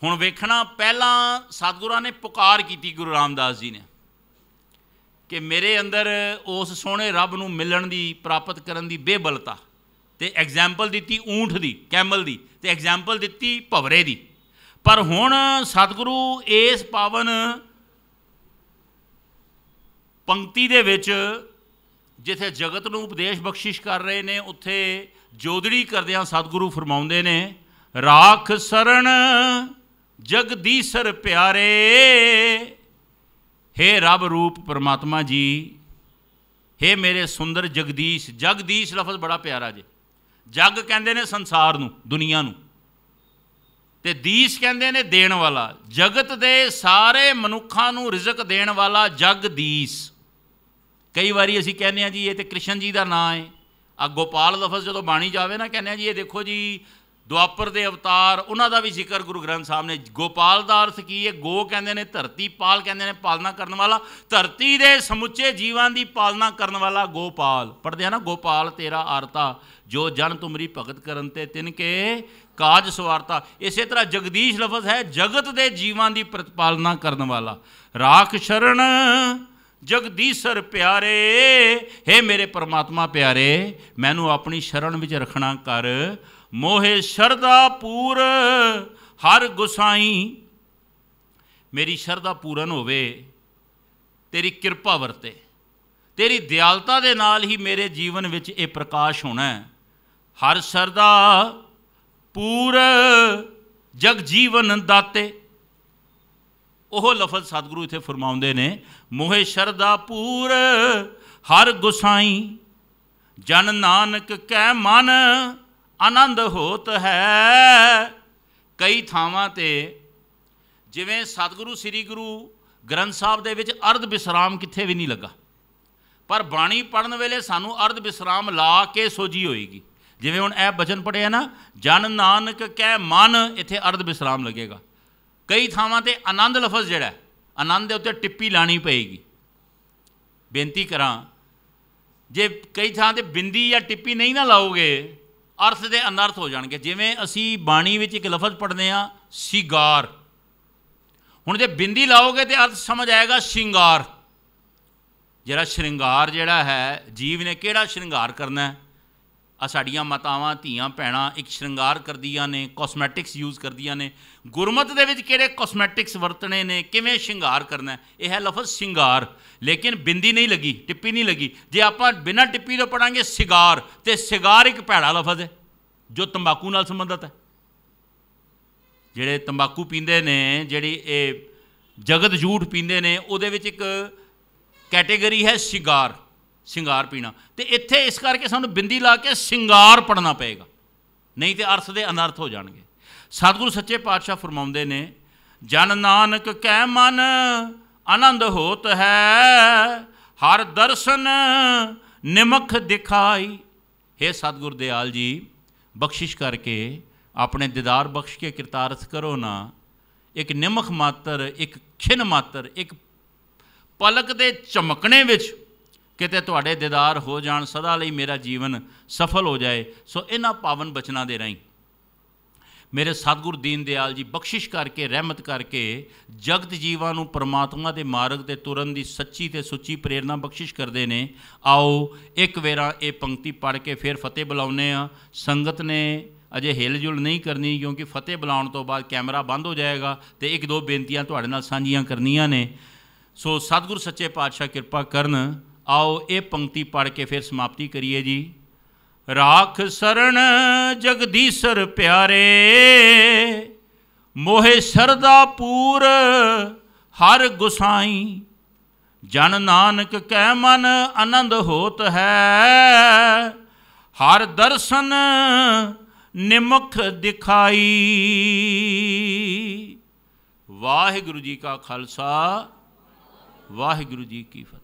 ਹੁਣ ਵੇਖਣਾ ਪਹਿਲਾਂ ਸਤਿਗੁਰਾਂ ਨੇ ਪੁਕਾਰ ਕੀਤੀ ਗੁਰੂ ਰਾਮਦਾਸ ਜੀ ਨੇ ਕਿ ਮੇਰੇ ਅੰਦਰ ਉਸ ਸੋਹਣੇ ਰੱਬ ਨੂੰ ਮਿਲਣ ਦੀ ਪ੍ਰਾਪਤ ਕਰਨ ਦੀ ਬੇਬਲਤਾ ਤੇ ਐਗਜ਼ਾਮਪਲ ਦਿੱਤੀ ਊਂਠ ਦੀ ਕੈਮਲ ਦੀ ਤੇ ਐਗਜ਼ਾਮਪਲ ਦਿੱਤੀ ਭਵਰੇ ਦੀ ਪਰ ਹੁਣ ਸਤਿਗੁਰੂ ਇਸ ਪਾਵਨ ਪੰਕਤੀ ਦੇ ਵਿੱਚ ਜਿੱਥੇ ਜਗਤ ਨੂੰ ਉਪਦੇਸ਼ ਬਖਸ਼ਿਸ਼ ਕਰ ਰਹੇ ਨੇ ਉੱਥੇ ਜੋਦੜੀ ਕਰਦਿਆਂ ਸਤਿਗੁਰੂ ਫਰਮਾਉਂਦੇ ਨੇ ਰਾਖ ਸਰਣ ਜਗਦੀਸ਼ਰ ਪਿਆਰੇ हे ਰਬ ਰੂਪ ਪਰਮਾਤਮਾ ਜੀ हे ਮੇਰੇ ਸੁੰਦਰ ਜਗਦੀਸ਼ ਜਗਦੀਸ਼ ਲਫ਼ਜ਼ ਬੜਾ ਪਿਆਰਾ ਜੀ ਜਗ ਕਹਿੰਦੇ ਨੇ ਸੰਸਾਰ ਨੂੰ ਦੁਨੀਆ ਨੂੰ ਤੇ ਦੀਸ ਕਹਿੰਦੇ ਨੇ ਦੇਣ ਵਾਲਾ ਜਗਤ ਦੇ ਸਾਰੇ ਮਨੁੱਖਾਂ ਨੂੰ ਰਿਜ਼ਕ ਦੇਣ ਵਾਲਾ ਜਗਦੀਸ ਕਈ ਵਾਰੀ ਅਸੀਂ ਕਹਿੰਦੇ ਆ ਜੀ ਇਹ ਤੇ ਕ੍ਰਿਸ਼ਨ ਜੀ ਦਾ ਨਾਂ ਹੈ ਆ ਗੋਪਾਲ ਲਫ਼ਜ਼ ਜਦੋਂ ਬਾਣੀ ਜਾਵੇ ਨਾ ਕਹਿੰਦੇ ਆ ਜੀ ਇਹ ਦੇਖੋ ਜੀ ਦੁਆਪਰ ਦੇ ਅਵਤਾਰ ਉਹਨਾਂ ਦਾ ਵੀ ਜ਼ਿਕਰ ਗੁਰੂ ਗ੍ਰੰਥ ਸਾਹਿਬ ਨੇ ਗੋਪਾਲ ਦਾ ਅਰਥ ਕੀ ਹੈ ਗੋ ਕਹਿੰਦੇ ਨੇ ਧਰਤੀ ਪਾਲ ਕਹਿੰਦੇ ਨੇ ਪਾਲਣਾ ਕਰਨ ਵਾਲਾ ਧਰਤੀ ਦੇ ਸਮੁੱਚੇ ਜੀਵਾਂ ਦੀ ਪਾਲਣਾ ਕਰਨ ਵਾਲਾ ਗੋਪਾਲ ਪੜਦੇ ਆ ਨਾ ਗੋਪਾਲ ਤੇਰਾ ਆਰਤਾ ਜੋ ਜਨ ਤੁਮਰੀ ਭਗਤ ਕਰਨ ਤੇ ਤਿਨ ਕੇ ਕਾਜ ਸਵਾਰਤਾ ਇਸੇ ਤਰ੍ਹਾਂ ਜਗਦੀਸ਼ ਲਫ਼ਜ਼ ਹੈ ਜਗਤ ਦੇ ਜੀਵਾਂ ਦੀ ਪ੍ਰਤਪਾਲਨਾ ਕਰਨ ਵਾਲਾ ਰਾਖ ਸ਼ਰਣ ਜਗਦੀਸ਼ਰ ਪਿਆਰੇ हे ਮੇਰੇ ਪਰਮਾਤਮਾ ਪਿਆਰੇ ਮੈਨੂੰ ਆਪਣੀ ਸ਼ਰਣ ਵਿੱਚ ਰੱਖਣਾ ਕਰ ਮੋਹੇ ਸ਼ਰਦਾ ਪੂਰ ਹਰ ਗੁਸਾਈ ਮੇਰੀ ਸ਼ਰਦਾ ਪੂਰਨ ਹੋਵੇ ਤੇਰੀ ਕਿਰਪਾ ਵਰਤੇ ਤੇਰੀ ਦਿਆਲਤਾ ਦੇ ਨਾਲ ਹੀ ਮੇਰੇ ਜੀਵਨ ਵਿੱਚ ਇਹ ਪ੍ਰਕਾਸ਼ ਹੋਣਾ ਹਰ ਸ਼ਰਦਾ ਪੂਰ ਜਗ ਜੀਵਨ ਦਾਤੇ ਉਹ ਲਫ਼ਜ਼ ਸਤਿਗੁਰੂ ਇੱਥੇ ਫਰਮਾਉਂਦੇ ਨੇ ਮੋਹੇ ਸ਼ਰਦਾ ਪੂਰ ਹਰ ਗੁਸਾਈ ਜਨ ਨਾਨਕ ਕੈ ਮਨ ਆਨੰਦ ਹੋਤ ਹੈ ਕਈ ਥਾਵਾਂ ਤੇ ਜਿਵੇਂ ਸਤਿਗੁਰੂ ਸ੍ਰੀ ਗੁਰੂ ਗ੍ਰੰਥ ਸਾਹਿਬ ਦੇ ਵਿੱਚ ਅਰਧ ਵਿਸਰਾਮ ਕਿੱਥੇ ਵੀ ਨਹੀਂ ਲੱਗਾ ਪਰ ਬਾਣੀ ਪੜਨ ਵੇਲੇ ਸਾਨੂੰ ਅਰਧ ਵਿਸਰਾਮ ਲਾ ਕੇ ਸੋਜੀ ਹੋਏਗੀ ਜਿਵੇਂ ਹੁਣ ਇਹ ਬਚਨ ਪੜਿਆ ਨਾ ਜਨ ਨਾਨਕ ਕਹਿ ਮਨ ਇੱਥੇ ਅਰਧ ਵਿਸਰਾਮ ਲੱਗੇਗਾ ਕਈ ਥਾਵਾਂ ਤੇ ਆਨੰਦ ਲਫ਼ਜ਼ ਜਿਹੜਾ ਆਨੰਦ ਦੇ ਉੱਤੇ ਟਿੱਪੀ ਲਾਣੀ ਪਏਗੀ ਬੇਨਤੀ ਕਰਾਂ ਜੇ ਕਈ ਥਾਂ ਤੇ ਬਿੰਦੀ ਜਾਂ ਟਿੱਪੀ ਨਹੀਂ ਨਾ ਲਾਓਗੇ ਅਰਥ ਦੇ ਅਨਰਥ ਹੋ ਜਾਣਗੇ ਜਿਵੇਂ ਅਸੀਂ ਬਾਣੀ ਵਿੱਚ ਇੱਕ ਲਫ਼ਜ਼ ਪੜ੍ਹਦੇ ਆ ਸ਼ਿੰਗਾਰ ਹੁਣ ਜੇ ਬਿੰਦੀ ਲਾਓਗੇ ਤੇ ਅਰਥ ਸਮਝ ਆਏਗਾ ਸ਼ਿੰਗਾਰ ਜਿਹੜਾ ਸ਼ਿੰਗਾਰ ਜਿਹੜਾ ਹੈ ਜੀਵ ਨੇ ਕਿਹੜਾ ਸ਼ਿੰਗਾਰ ਕਰਨਾ ਹੈ ਆ ਸਾਡੀਆਂ ਮਾਤਾਵਾਂ ਧੀਆਂ ਭੈਣਾਂ ਇੱਕ ਸ਼ਿੰਗਾਰ ਕਰਦੀਆਂ ਨੇ ਕਾਸਮੈਟਿਕਸ ਯੂਜ਼ ਕਰਦੀਆਂ ਨੇ ਗੁਰਮਤ ਦੇ ਵਿੱਚ ਕਿਹੜੇ ਕਾਸਮੈਟਿਕਸ ਵਰਤਣੇ ਨੇ ਕਿਵੇਂ ਸ਼ਿੰਗਾਰ ਕਰਨਾ ਇਹ ਹੈ ਲਫ਼ਜ਼ ਸ਼ਿੰਗਾਰ ਲੇਕਿਨ ਬਿੰਦੀ ਨਹੀਂ ਲੱਗੀ ਟਿੱਪੀ ਨਹੀਂ ਲੱਗੀ ਜੇ ਆਪਾਂ ਬਿਨਾਂ ਟਿੱਪੀ ਤੋਂ ਪੜਾਂਗੇ ਸਿਗਾਰ ਤੇ ਸਿਗਾਰ ਇੱਕ ਭੈੜਾ ਲਫ਼ਜ਼ ਹੈ ਜੋ ਤੰਬਾਕੂ ਨਾਲ ਸੰਬੰਧਤ ਹੈ ਜਿਹੜੇ ਤੰਬਾਕੂ ਪੀਂਦੇ ਨੇ ਜਿਹੜੀ ਇਹ ਜਗਤ ਝੂਠ ਪੀਂਦੇ ਨੇ ਉਹਦੇ ਵਿੱਚ ਇੱਕ ਕੈਟਾਗਰੀ ਹੈ ਸ਼ਿੰਗਾਰ ਸ਼ਿੰਗਾਰ ਪੀਣਾ ਤੇ ਇੱਥੇ ਇਸ ਕਰਕੇ ਸਾਨੂੰ ਬਿੰਦੀ ਲਾ ਕੇ ਸ਼ਿੰਗਾਰ ਪੜਨਾ ਪਏਗਾ ਨਹੀਂ ਤੇ ਅਰਥ ਦੇ ਅਨਰਥ ਹੋ ਜਾਣਗੇ ਸਤਿਗੁਰੂ ਸੱਚੇ ਪਾਤਸ਼ਾਹ ਫਰਮਾਉਂਦੇ ਨੇ ਜਨ ਨਾਨਕ ਕੈ ਮਨ ਆਨੰਦ ਹੋਤ ਹੈ ਹਰ ਦਰਸ਼ਨ ਨਿਮਖ ਦਿਖਾਈ हे ਸਤਿਗੁਰ ਦਿਆਲ ਜੀ ਬਖਸ਼ਿਸ਼ ਕਰਕੇ ਆਪਣੇ ਦੀਦਾਰ ਬਖਸ਼ ਕੇ ਕਿਰਤਾਰਥ ਕਰੋ ਨਾ ਇੱਕ ਨਿਮਖ ਮਾਤਰ ਇੱਕ ਖਿਨ ਮਾਤਰ ਇੱਕ ਪਲਕ ਦੇ ਚਮਕਣੇ ਵਿੱਚ ਕਿਤੇ ਤੁਹਾਡੇ ਦੀਦਾਰ ਹੋ ਜਾਣ ਸਦਾ ਲਈ ਮੇਰਾ ਜੀਵਨ ਸਫਲ ਹੋ ਜਾਏ ਸੋ ਇਹਨਾਂ ਪਾਵਨ ਬਚਨਾਂ ਦੇ ਰਹੀਂ ਮੇਰੇ ਸਤਗੁਰ ਦੀਨ ਦਿਆਲ ਜੀ ਬਖਸ਼ਿਸ਼ ਕਰਕੇ ਰਹਿਮਤ ਕਰਕੇ ਜਗਤ ਜੀਵਾਂ ਨੂੰ ਪਰਮਾਤਮਾ ਦੇ ਮਾਰਗ ਤੇ ਤੁਰਨ ਦੀ ਸੱਚੀ ਤੇ ਸੁੱਚੀ ਪ੍ਰੇਰਣਾ ਬਖਸ਼ਿਸ਼ ਕਰਦੇ ਨੇ ਆਓ ਇੱਕ ਵੇਰਾ ਇਹ ਪੰਕਤੀ ਪੜ ਕੇ ਫਿਰ ਫਤਿਹ ਬੁਲਾਉਨੇ ਆ ਸੰਗਤ ਨੇ ਅਜੇ ਹਿਲਜੁਲ ਨਹੀਂ ਕਰਨੀ ਕਿਉਂਕਿ ਫਤਿਹ ਬੁਲਾਉਣ ਤੋਂ ਬਾਅਦ ਕੈਮਰਾ ਬੰਦ ਹੋ ਜਾਏਗਾ ਤੇ ਇੱਕ ਦੋ ਬੇਨਤੀਆਂ ਤੁਹਾਡੇ ਨਾਲ ਸਾਂਝੀਆਂ ਕਰਨੀਆਂ ਨੇ ਸੋ ਸਤਗੁਰ ਸੱਚੇ ਪਾਤਸ਼ਾਹ ਕਿਰਪਾ ਕਰਨ ਆਓ ਇਹ ਪੰਕਤੀ ਪੜ ਕੇ ਫਿਰ ਸਮਾਪਤੀ ਕਰੀਏ ਜੀ ਰਾਖ ਸਰਣ ਜਗਦੀਸ਼ਰ ਪਿਆਰੇ ਮੋਹਿ ਸਰਦਾ ਪੂਰ ਹਰ ਗੁਸਾਈ ਜਨ ਨਾਨਕ ਕਹਿ ਮਨ ਆਨੰਦ ਹੋਤ ਹੈ ਹਰ ਦਰਸ਼ਨ ਨਿਮਖ ਦਿਖਾਈ ਵਾਹਿਗੁਰੂ ਜੀ ਕਾ ਖਾਲਸਾ ਵਾਹਿਗੁਰੂ ਜੀ ਕੀ ਫਤਿਹ